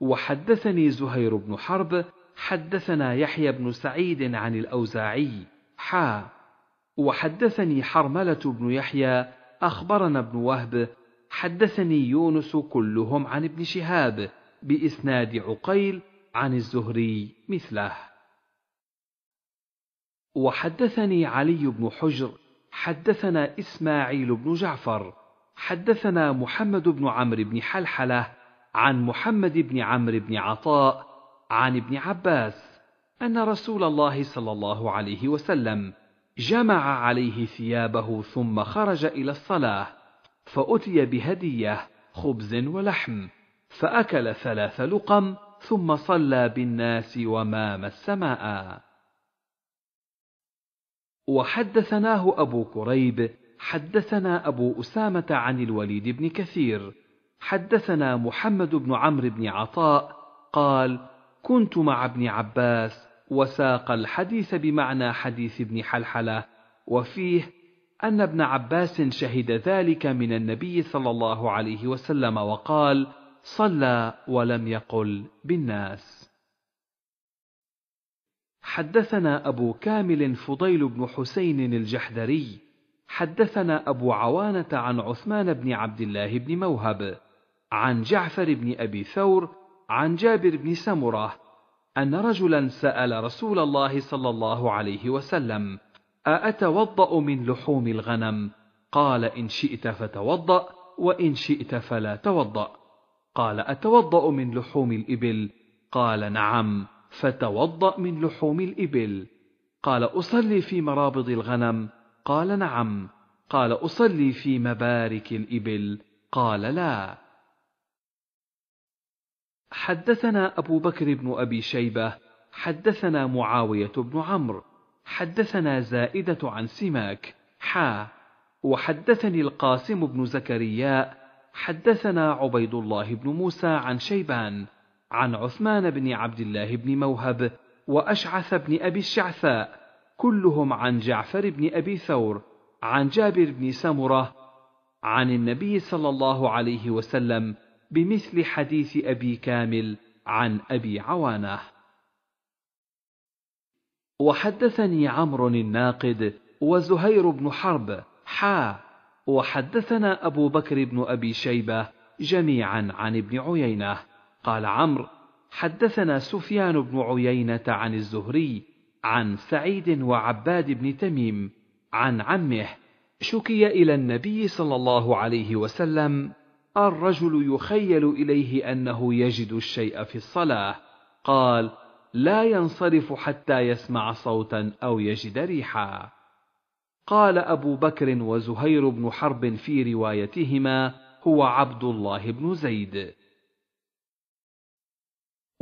وحدثني زهير بن حرب حدثنا يحيى بن سعيد عن الأوزاعي حا وحدثني حرملة بن يحيى أخبرنا ابن وهب حدثني يونس كلهم عن ابن شهاب بإسناد عقيل عن الزهري مثله وحدثني علي بن حجر حدثنا إسماعيل بن جعفر حدثنا محمد بن عمرو بن حلحلة عن محمد بن عمرو بن عطاء عن ابن عباس أن رسول الله صلى الله عليه وسلم جمع عليه ثيابه ثم خرج إلى الصلاة فأتي بهدية خبز ولحم فأكل ثلاث لقم ثم صلى بالناس وما مس ماءً وحدثناه أبو كريب حدثنا أبو أسامة عن الوليد بن كثير حدثنا محمد بن عمرو بن عطاء قال كنت مع ابن عباس وساق الحديث بمعنى حديث ابن حلحله وفيه ان ابن عباس شهد ذلك من النبي صلى الله عليه وسلم وقال صلى ولم يقل بالناس حدثنا أبو كامل فضيل بن حسين الجحدري حدثنا أبو عوانة عن عثمان بن عبد الله بن موهب عن جعفر بن أبي ثور عن جابر بن سمرة أن رجلا سأل رسول الله صلى الله عليه وسلم أأتوضأ من لحوم الغنم قال إن شئت فتوضأ وإن شئت فلا توضأ قال أتوضأ من لحوم الإبل قال نعم فتوضأ من لحوم الإبل قال أصلي في مرابض الغنم قال نعم قال أصلي في مبارك الإبل قال لا حدثنا أبو بكر بن أبي شيبة حدثنا معاوية بن عمرو حدثنا زائدة عن سماك حا وحدثني القاسم بن زكريا حدثنا عبيد الله بن موسى عن شيبان عن عثمان بن عبد الله بن موهب واشعث بن ابي الشعثاء كلهم عن جعفر بن ابي ثور عن جابر بن سمره عن النبي صلى الله عليه وسلم بمثل حديث ابي كامل عن ابي عوانه وحدثني عمرو الناقد وزهير بن حرب حا وحدثنا ابو بكر بن ابي شيبه جميعا عن ابن عيينه قال عمرو حدثنا سفيان بن عيينه عن الزهري عن سعيد وعباد بن تميم عن عمه شكي الى النبي صلى الله عليه وسلم الرجل يخيل اليه انه يجد الشيء في الصلاه قال لا ينصرف حتى يسمع صوتا او يجد ريحا قال ابو بكر وزهير بن حرب في روايتهما هو عبد الله بن زيد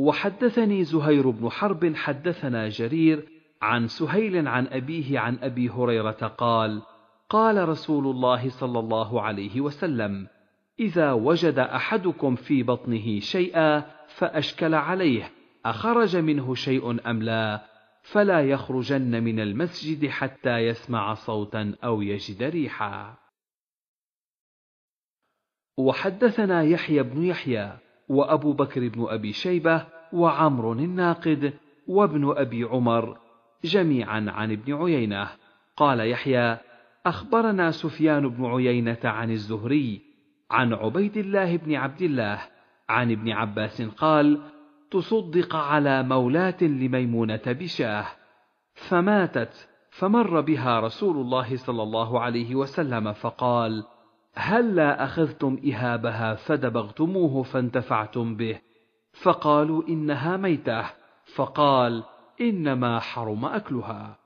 وحدثني زهير بن حرب حدثنا جرير عن سهيل عن أبيه عن أبي هريرة قال قال رسول الله صلى الله عليه وسلم إذا وجد أحدكم في بطنه شيئا فأشكل عليه أخرج منه شيء أم لا فلا يخرجن من المسجد حتى يسمع صوتا أو يجد ريحا وحدثنا يحيى بن يحيى وأبو بكر بن أبي شيبة وعمر الناقد وابن أبي عمر جميعا عن ابن عيينة قال يحيى أخبرنا سفيان بن عيينة عن الزهري عن عبيد الله بن عبد الله عن ابن عباس قال تصدق على مولاة لميمونة بشاه فماتت فمر بها رسول الله صلى الله عليه وسلم فقال هلا أخذتم إهابها فدبغتموه فانتفعتم به فقالوا إنها ميتة فقال إنما حرم أكلها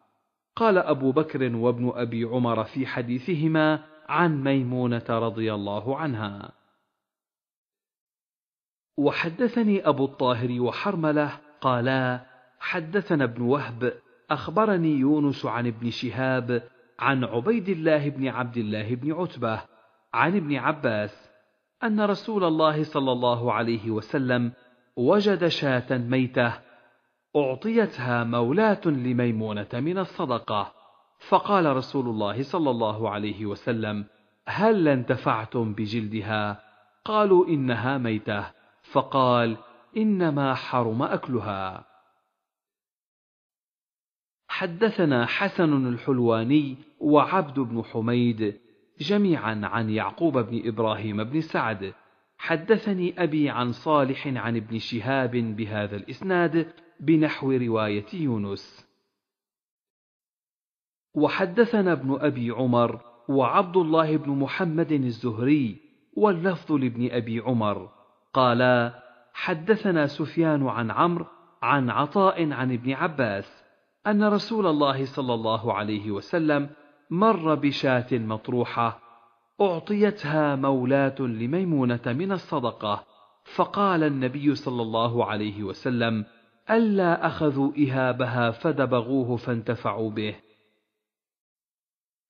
قال أبو بكر وابن أبي عمر في حديثهما عن ميمونة رضي الله عنها وحدثني أبو الطاهر وحرملة قالا حدثنا ابن وهب أخبرني يونس عن ابن شهاب عن عبيد الله بن عبد الله بن عتبة عن ابن عباس أن رسول الله صلى الله عليه وسلم وجد شاة ميتة أعطيتها مولاة لميمونة من الصدقة فقال رسول الله صلى الله عليه وسلم هل انتفعتم بجلدها قالوا إنها ميتة فقال إنما حرم أكلها حدثنا حسن الحلواني وعبد بن حميد جميعا عن يعقوب بن ابراهيم بن سعد حدثني ابي عن صالح عن ابن شهاب بهذا الاسناد بنحو روايه يونس وحدثنا ابن ابي عمر وعبد الله بن محمد الزهري واللفظ لابن ابي عمر قالا حدثنا سفيان عن عمرو عن عطاء عن ابن عباس ان رسول الله صلى الله عليه وسلم مر بشاة مطروحة أعطيتها مولاة لميمونة من الصدقة فقال النبي صلى الله عليه وسلم ألا أخذوا إهابها فدبغوه فانتفعوا به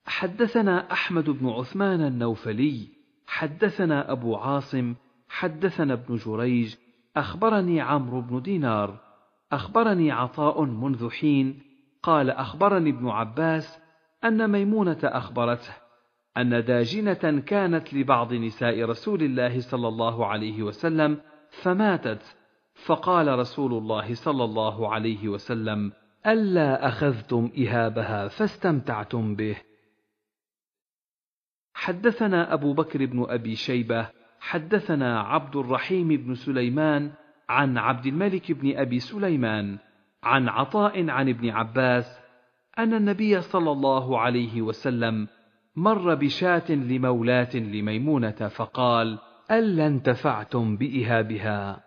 حدثنا أحمد بن عثمان النوفلي حدثنا أبو عاصم حدثنا ابن جريج أخبرني عمرو بن دينار أخبرني عطاء منذ حين قال أخبرني ابن عباس أن ميمونة أخبرته أن داجنة كانت لبعض نساء رسول الله صلى الله عليه وسلم فماتت فقال رسول الله صلى الله عليه وسلم ألا أخذتم إهابها فاستمتعتم به حدثنا أبو بكر بن أبي شيبة حدثنا عبد الرحيم بن سليمان عن عبد الملك بن أبي سليمان عن عطاء عن ابن عباس أن النبي صلى الله عليه وسلم مر بشاة لمولاة لميمونة فقال: ألا انتفعتم بإهابها؟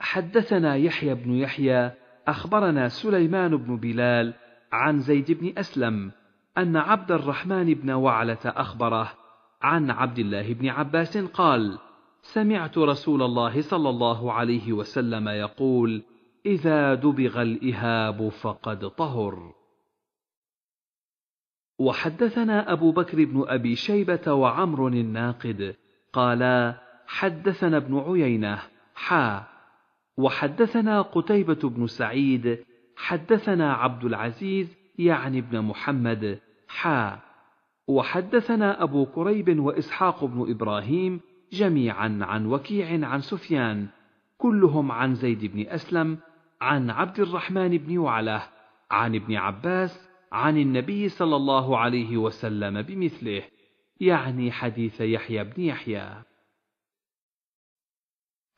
حدثنا يحيى بن يحيى أخبرنا سليمان بن بلال عن زيد بن أسلم أن عبد الرحمن بن وعلة أخبره عن عبد الله بن عباس قال: سمعت رسول الله صلى الله عليه وسلم يقول: إذا دبغ الإهاب فقد طهر وحدثنا أبو بكر بن أبي شيبة وعمر الناقد قالا حدثنا ابن عيينة حا وحدثنا قتيبة بن سعيد حدثنا عبد العزيز يعني ابن محمد حا وحدثنا أبو كريب وإسحاق بن إبراهيم جميعا عن وكيع عن سفيان كلهم عن زيد بن أسلم عن عبد الرحمن بن وعله عن ابن عباس عن النبي صلى الله عليه وسلم بمثله يعني حديث يحيى بن يحيى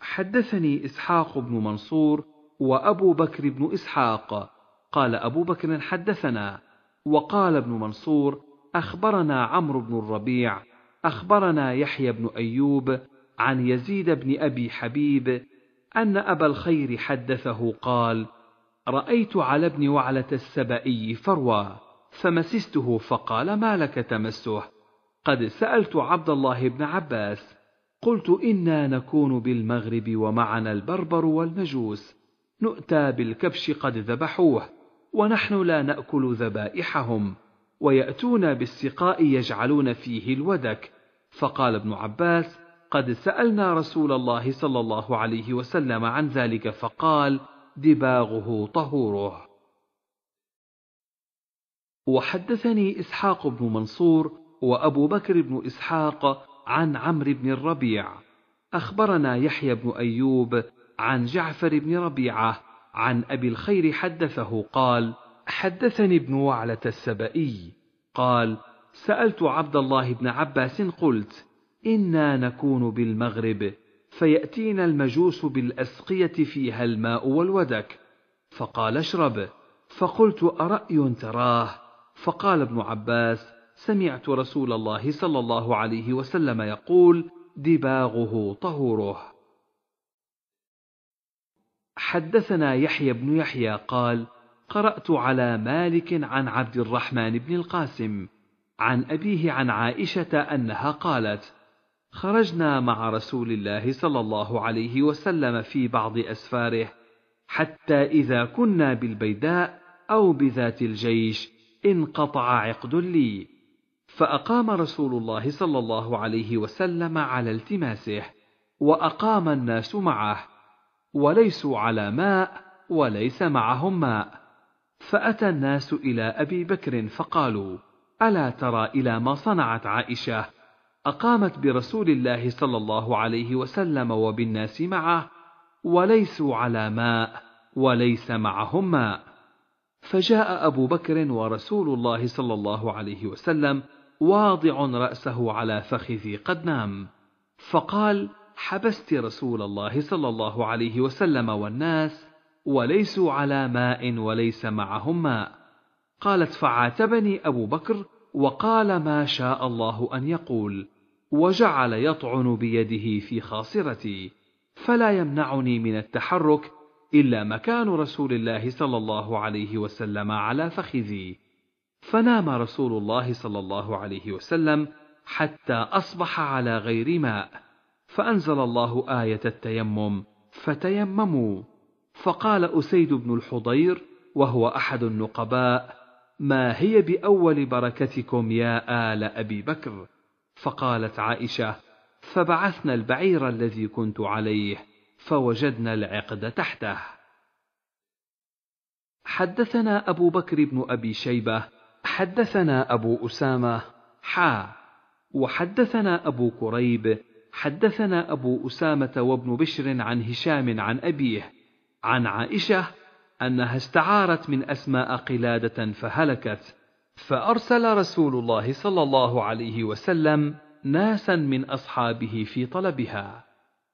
حدثني اسحاق بن منصور وابو بكر بن اسحاق قال ابو بكر حدثنا وقال ابن منصور اخبرنا عمرو بن الربيع اخبرنا يحيى بن ايوب عن يزيد بن ابي حبيب أن أبا الخير حدثه قال رأيت على ابن وعلة السبئي فروى فمسسته فقال ما لك تمسه قد سألت عبد الله بن عباس قلت إنا نكون بالمغرب ومعنا البربر والمجوس نؤتى بالكبش قد ذبحوه ونحن لا نأكل ذبائحهم ويأتون بالسقاء يجعلون فيه الودك فقال ابن عباس قد سألنا رسول الله صلى الله عليه وسلم عن ذلك فقال: دباغه طهوره. وحدثني إسحاق بن منصور وأبو بكر بن إسحاق عن عمرو بن الربيع، أخبرنا يحيى بن أيوب عن جعفر بن ربيعة عن أبي الخير حدثه قال: حدثني ابن وعلة السبئي قال: سألت عبد الله بن عباس قلت: انا نكون بالمغرب فياتينا المجوس بالاسقيه فيها الماء والودك فقال اشرب فقلت اراي تراه فقال ابن عباس سمعت رسول الله صلى الله عليه وسلم يقول دباغه طهوره حدثنا يحيى بن يحيى قال قرات على مالك عن عبد الرحمن بن القاسم عن ابيه عن عائشه انها قالت خرجنا مع رسول الله صلى الله عليه وسلم في بعض أسفاره حتى إذا كنا بالبيداء أو بذات الجيش انقطع عقد لي فأقام رسول الله صلى الله عليه وسلم على التماسه وأقام الناس معه وليسوا على ماء وليس معهم ماء فأتى الناس إلى أبي بكر فقالوا ألا ترى إلى ما صنعت عائشة أقامت برسول الله صلى الله عليه وسلم وبالناس معه وليسوا على ماء وليس معهم ماء فجاء أبو بكر ورسول الله صلى الله عليه وسلم واضع رأسه على فخذي قد نام، فقال حبست رسول الله صلى الله عليه وسلم والناس وليسوا على ماء وليس معهم ماء قالت فعاتبني أبو بكر وقال ما شاء الله أن يقول وجعل يطعن بيده في خاصرتي فلا يمنعني من التحرك إلا مكان رسول الله صلى الله عليه وسلم على فخذي فنام رسول الله صلى الله عليه وسلم حتى أصبح على غير ماء فأنزل الله آية التيمم فتيمموا فقال أسيد بن الحضير وهو أحد النقباء ما هي بأول بركتكم يا آل أبي بكر فقالت عائشة فبعثنا البعير الذي كنت عليه فوجدنا العقد تحته حدثنا أبو بكر بن أبي شيبة حدثنا أبو أسامة حا وحدثنا أبو كريب حدثنا أبو أسامة وابن بشر عن هشام عن أبيه عن عائشة أنها استعارت من أسماء قلادة فهلكت فأرسل رسول الله صلى الله عليه وسلم ناسا من أصحابه في طلبها،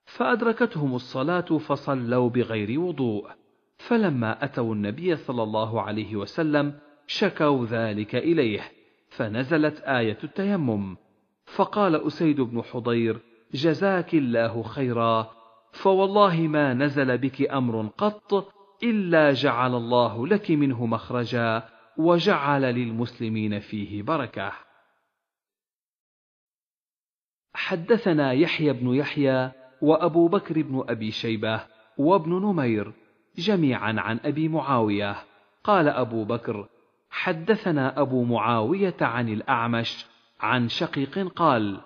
فأدركتهم الصلاة فصلوا بغير وضوء، فلما أتوا النبي صلى الله عليه وسلم شكوا ذلك إليه، فنزلت آية التيمم، فقال أسيد بن حضير: جزاك الله خيرا، فوالله ما نزل بك أمر قط إلا جعل الله لك منه مخرجا وجعل للمسلمين فيه بركه حدثنا يحيى بن يحيى وابو بكر بن ابي شيبه وابن نمير جميعا عن ابي معاويه قال ابو بكر حدثنا ابو معاويه عن الاعمش عن شقيق قال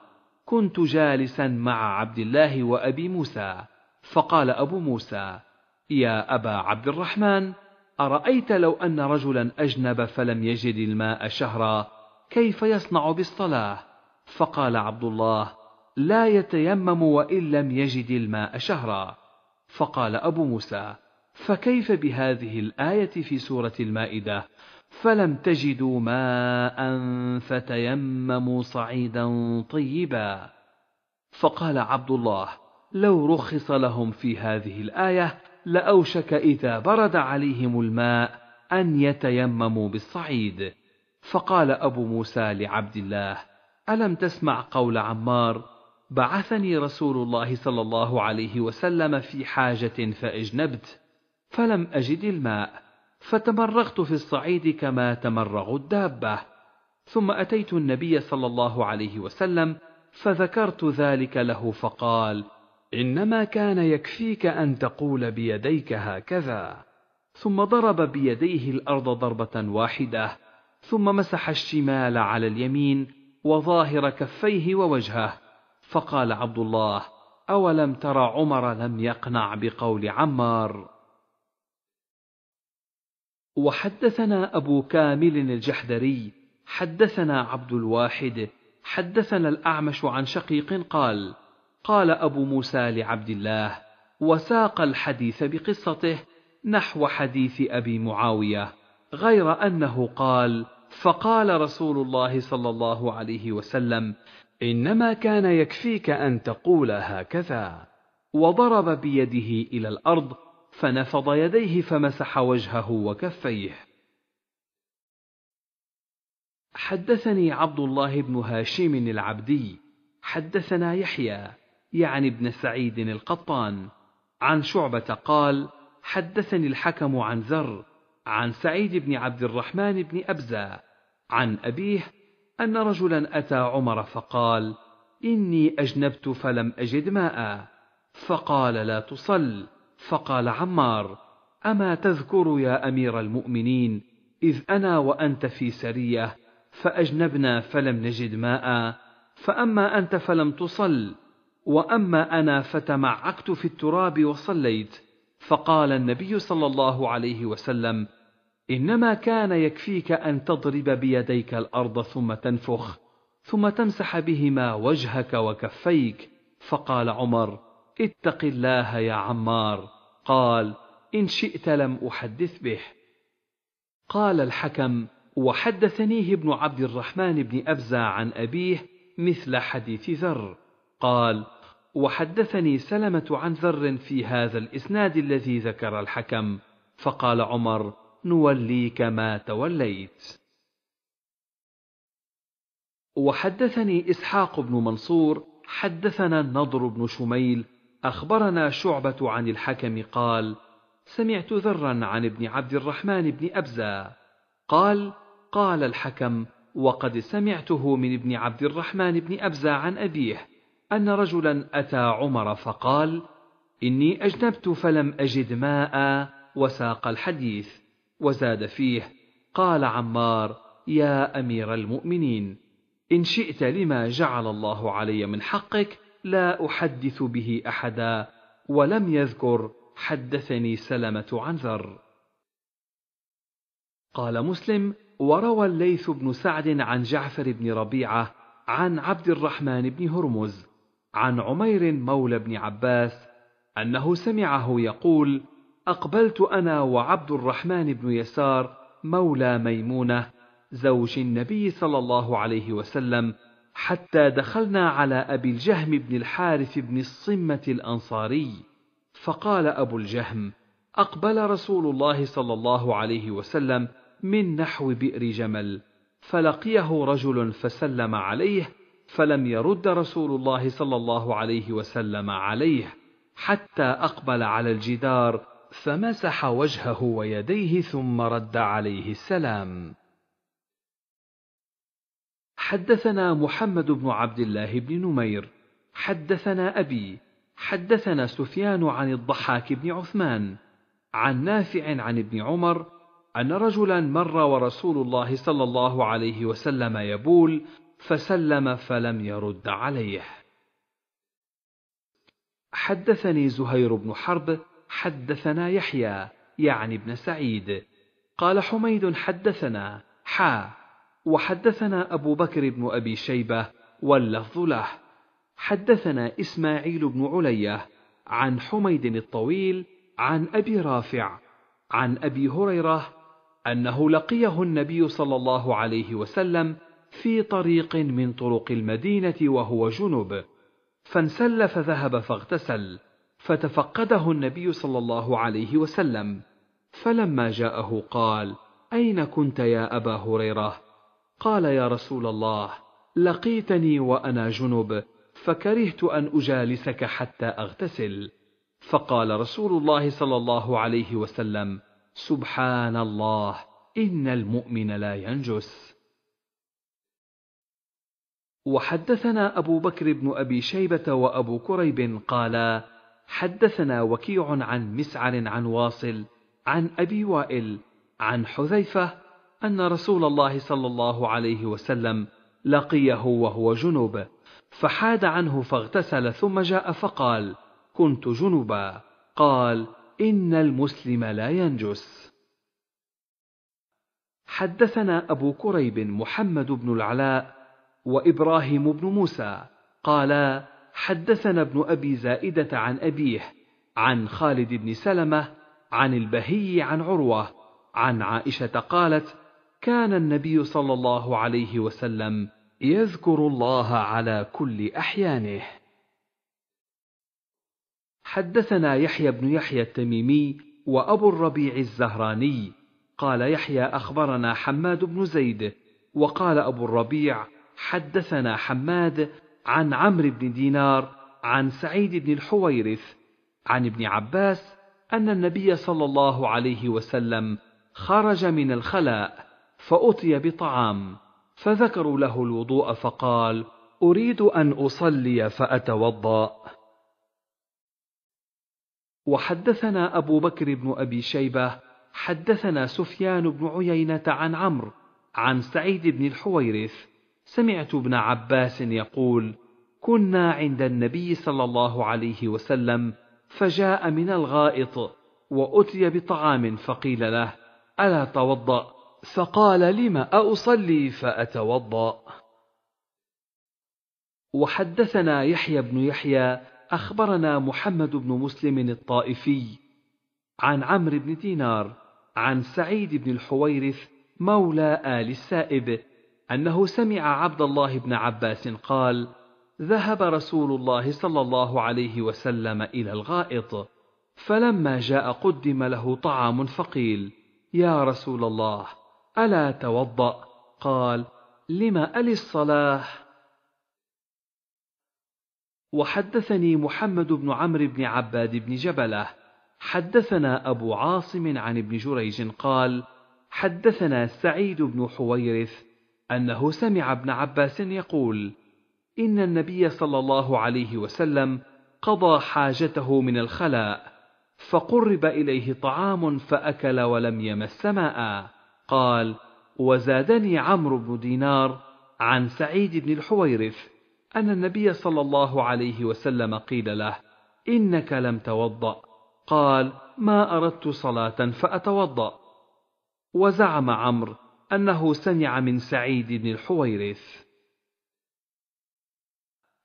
كنت جالسا مع عبد الله وابي موسى فقال ابو موسى يا ابا عبد الرحمن أرأيت لو أن رجلا أجنب فلم يجد الماء شهرا كيف يصنع بالصلاة؟ فقال عبد الله: لا يتيمم وإن لم يجد الماء شهرا. فقال أبو موسى: فكيف بهذه الآية في سورة المائدة؟ فلم تجدوا ماء فتيمموا صعيدا طيبا. فقال عبد الله: لو رخص لهم في هذه الآية لأوشك إذا برد عليهم الماء أن يتيمموا بالصعيد فقال أبو موسى لعبد الله ألم تسمع قول عمار بعثني رسول الله صلى الله عليه وسلم في حاجة فأجنبت فلم أجد الماء فتمرغت في الصعيد كما تمرغ الدابة ثم أتيت النبي صلى الله عليه وسلم فذكرت ذلك له فقال انما كان يكفيك ان تقول بيديك هكذا ثم ضرب بيديه الارض ضربه واحده ثم مسح الشمال على اليمين وظاهر كفيه ووجهه فقال عبد الله اولم ترى عمر لم يقنع بقول عمار وحدثنا ابو كامل الجحدري حدثنا عبد الواحد حدثنا الاعمش عن شقيق قال قال أبو موسى لعبد الله وساق الحديث بقصته نحو حديث أبي معاوية غير أنه قال فقال رسول الله صلى الله عليه وسلم إنما كان يكفيك أن تقول هكذا وضرب بيده إلى الأرض فنفض يديه فمسح وجهه وكفيه حدثني عبد الله بن هاشم العبدي حدثنا يحيى يعني ابن سعيد القطان عن شعبة قال حدثني الحكم عن زر عن سعيد بن عبد الرحمن بن أبزة عن أبيه أن رجلا أتى عمر فقال إني أجنبت فلم أجد ماء فقال لا تصل فقال عمار أما تذكر يا أمير المؤمنين إذ أنا وأنت في سرية فأجنبنا فلم نجد ماء فأما أنت فلم تصل واما انا فتمعكت في التراب وصليت فقال النبي صلى الله عليه وسلم انما كان يكفيك ان تضرب بيديك الارض ثم تنفخ ثم تمسح بهما وجهك وكفيك فقال عمر اتق الله يا عمار قال ان شئت لم احدث به قال الحكم وحدثنيه ابن عبد الرحمن بن افزع عن ابيه مثل حديث ذر قال وحدثني سلمة عن ذر في هذا الإسناد الذي ذكر الحكم فقال عمر نوليك ما توليت وحدثني إسحاق بن منصور حدثنا النضر بن شميل أخبرنا شعبة عن الحكم قال سمعت ذرا عن ابن عبد الرحمن بن أبزة قال قال الحكم وقد سمعته من ابن عبد الرحمن بن أبزة عن أبيه أن رجلا أتى عمر فقال: إني أجنبت فلم أجد ماء، وساق الحديث، وزاد فيه: قال عمار: يا أمير المؤمنين، إن شئت لما جعل الله علي من حقك، لا أحدث به أحدا، ولم يذكر حدثني سلمة عن ذر. قال مسلم: وروى الليث بن سعد عن جعفر بن ربيعة عن عبد الرحمن بن هرمز عن عمير مولى بن عباس انه سمعه يقول اقبلت انا وعبد الرحمن بن يسار مولى ميمونه زوج النبي صلى الله عليه وسلم حتى دخلنا على ابي الجهم بن الحارث بن الصمه الانصاري فقال ابو الجهم اقبل رسول الله صلى الله عليه وسلم من نحو بئر جمل فلقيه رجل فسلم عليه فلم يرد رسول الله صلى الله عليه وسلم عليه حتى اقبل على الجدار فمسح وجهه ويديه ثم رد عليه السلام حدثنا محمد بن عبد الله بن نمير حدثنا ابي حدثنا سفيان عن الضحاك بن عثمان عن نافع عن ابن عمر ان رجلا مر ورسول الله صلى الله عليه وسلم يبول فسلم فلم يرد عليه حدثني زهير بن حرب حدثنا يحيى يعني ابن سعيد قال حميد حدثنا حا وحدثنا أبو بكر بن أبي شيبة واللفظ له حدثنا إسماعيل بن علية عن حميد الطويل عن أبي رافع عن أبي هريرة أنه لقيه النبي صلى الله عليه وسلم في طريق من طرق المدينة وهو جنب فانسل فذهب فاغتسل فتفقده النبي صلى الله عليه وسلم فلما جاءه قال أين كنت يا أبا هريرة قال يا رسول الله لقيتني وأنا جنب فكرهت أن أجالسك حتى أغتسل فقال رسول الله صلى الله عليه وسلم سبحان الله إن المؤمن لا ينجس وحدثنا أبو بكر بن أبي شيبة وأبو كريب قالا حدثنا وكيع عن مسعر عن واصل عن أبي وائل عن حذيفة أن رسول الله صلى الله عليه وسلم لقيه وهو جنوب فحاد عنه فاغتسل ثم جاء فقال كنت جنبا قال إن المسلم لا ينجس حدثنا أبو كريب محمد بن العلاء وابراهيم بن موسى قالا حدثنا ابن ابي زائده عن ابيه عن خالد بن سلمه عن البهي عن عروه عن عائشه قالت كان النبي صلى الله عليه وسلم يذكر الله على كل احيانه حدثنا يحيى بن يحيى التميمي وابو الربيع الزهراني قال يحيى اخبرنا حماد بن زيد وقال ابو الربيع حدثنا حماد عن عمرو بن دينار عن سعيد بن الحويرث عن ابن عباس أن النبي صلى الله عليه وسلم خرج من الخلاء فأتي بطعام فذكروا له الوضوء فقال أريد أن أصلي فأتوضأ وحدثنا أبو بكر بن أبي شيبة حدثنا سفيان بن عيينة عن عمرو عن سعيد بن الحويرث سمعت ابن عباس يقول كنا عند النبي صلى الله عليه وسلم فجاء من الغائط واتي بطعام فقيل له الا توضا فقال لم اصلي فاتوضا وحدثنا يحيى بن يحيى اخبرنا محمد بن مسلم الطائفي عن عمرو بن دينار عن سعيد بن الحويرث مولى ال السائب انه سمع عبد الله بن عباس قال ذهب رسول الله صلى الله عليه وسلم الى الغائط فلما جاء قدم له طعام فقيل يا رسول الله الا توضا قال لم الي الصلاه وحدثني محمد بن عمرو بن عباد بن جبله حدثنا ابو عاصم عن ابن جريج قال حدثنا سعيد بن حويرث انه سمع ابن عباس يقول ان النبي صلى الله عليه وسلم قضى حاجته من الخلاء فقرب اليه طعام فاكل ولم يمس ماء قال وزادني عمرو بن دينار عن سعيد بن الحويرث ان النبي صلى الله عليه وسلم قيل له انك لم توضا قال ما اردت صلاه فاتوضا وزعم عمرو أنه سمع من سعيد بن الحويرث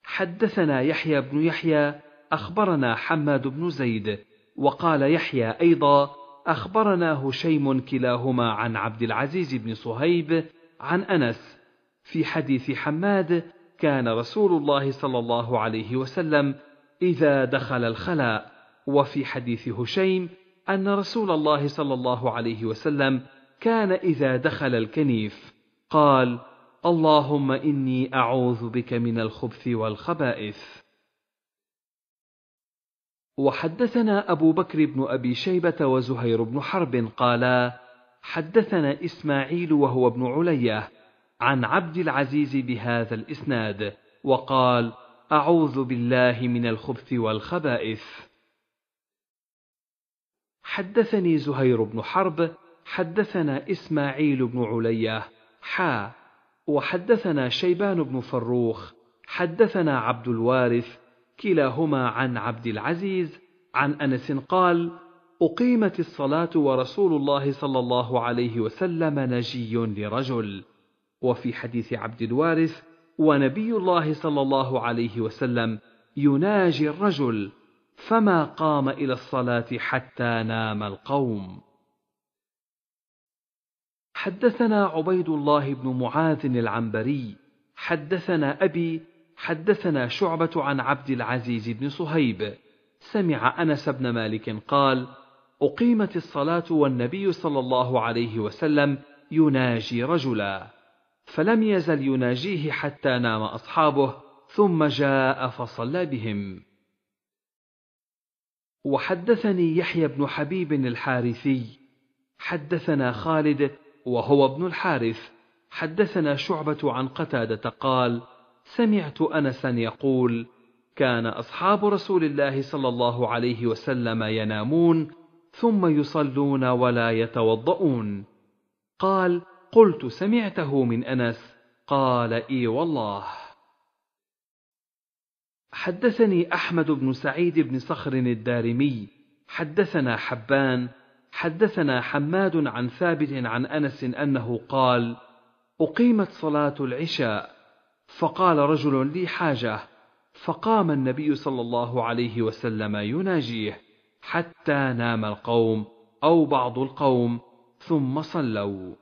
حدثنا يحيى بن يحيى أخبرنا حماد بن زيد وقال يحيى أيضا أخبرنا هشيم كلاهما عن عبد العزيز بن صهيب عن أنس في حديث حماد كان رسول الله صلى الله عليه وسلم إذا دخل الخلاء وفي حديث هشيم أن رسول الله صلى الله عليه وسلم كان إذا دخل الكنيف قال اللهم إني أعوذ بك من الخبث والخبائث وحدثنا أبو بكر بن أبي شيبة وزهير بن حرب قالا حدثنا إسماعيل وهو ابن علية عن عبد العزيز بهذا الإسناد وقال أعوذ بالله من الخبث والخبائث حدثني زهير بن حرب حدثنا إسماعيل بن علية حا وحدثنا شيبان بن فروخ حدثنا عبد الوارث كلاهما عن عبد العزيز عن أنس قال أقيمت الصلاة ورسول الله صلى الله عليه وسلم نجي لرجل وفي حديث عبد الوارث ونبي الله صلى الله عليه وسلم يناجي الرجل فما قام إلى الصلاة حتى نام القوم حدثنا عبيد الله بن معاذ العنبري حدثنا أبي حدثنا شعبة عن عبد العزيز بن صهيب سمع أنس بن مالك قال أقيمت الصلاة والنبي صلى الله عليه وسلم يناجي رجلا فلم يزل يناجيه حتى نام أصحابه ثم جاء فصلى بهم وحدثني يحيى بن حبيب الحارثي حدثنا خالد وهو ابن الحارث حدثنا شعبة عن قتادة قال: سمعت أنسا يقول: كان أصحاب رسول الله صلى الله عليه وسلم ينامون ثم يصلون ولا يتوضؤون. قال: قلت سمعته من أنس، قال: إي والله. حدثني أحمد بن سعيد بن صخر الدارمي، حدثنا حبان حدثنا حماد عن ثابت عن انس انه قال اقيمت صلاه العشاء فقال رجل لي حاجه فقام النبي صلى الله عليه وسلم يناجيه حتى نام القوم او بعض القوم ثم صلوا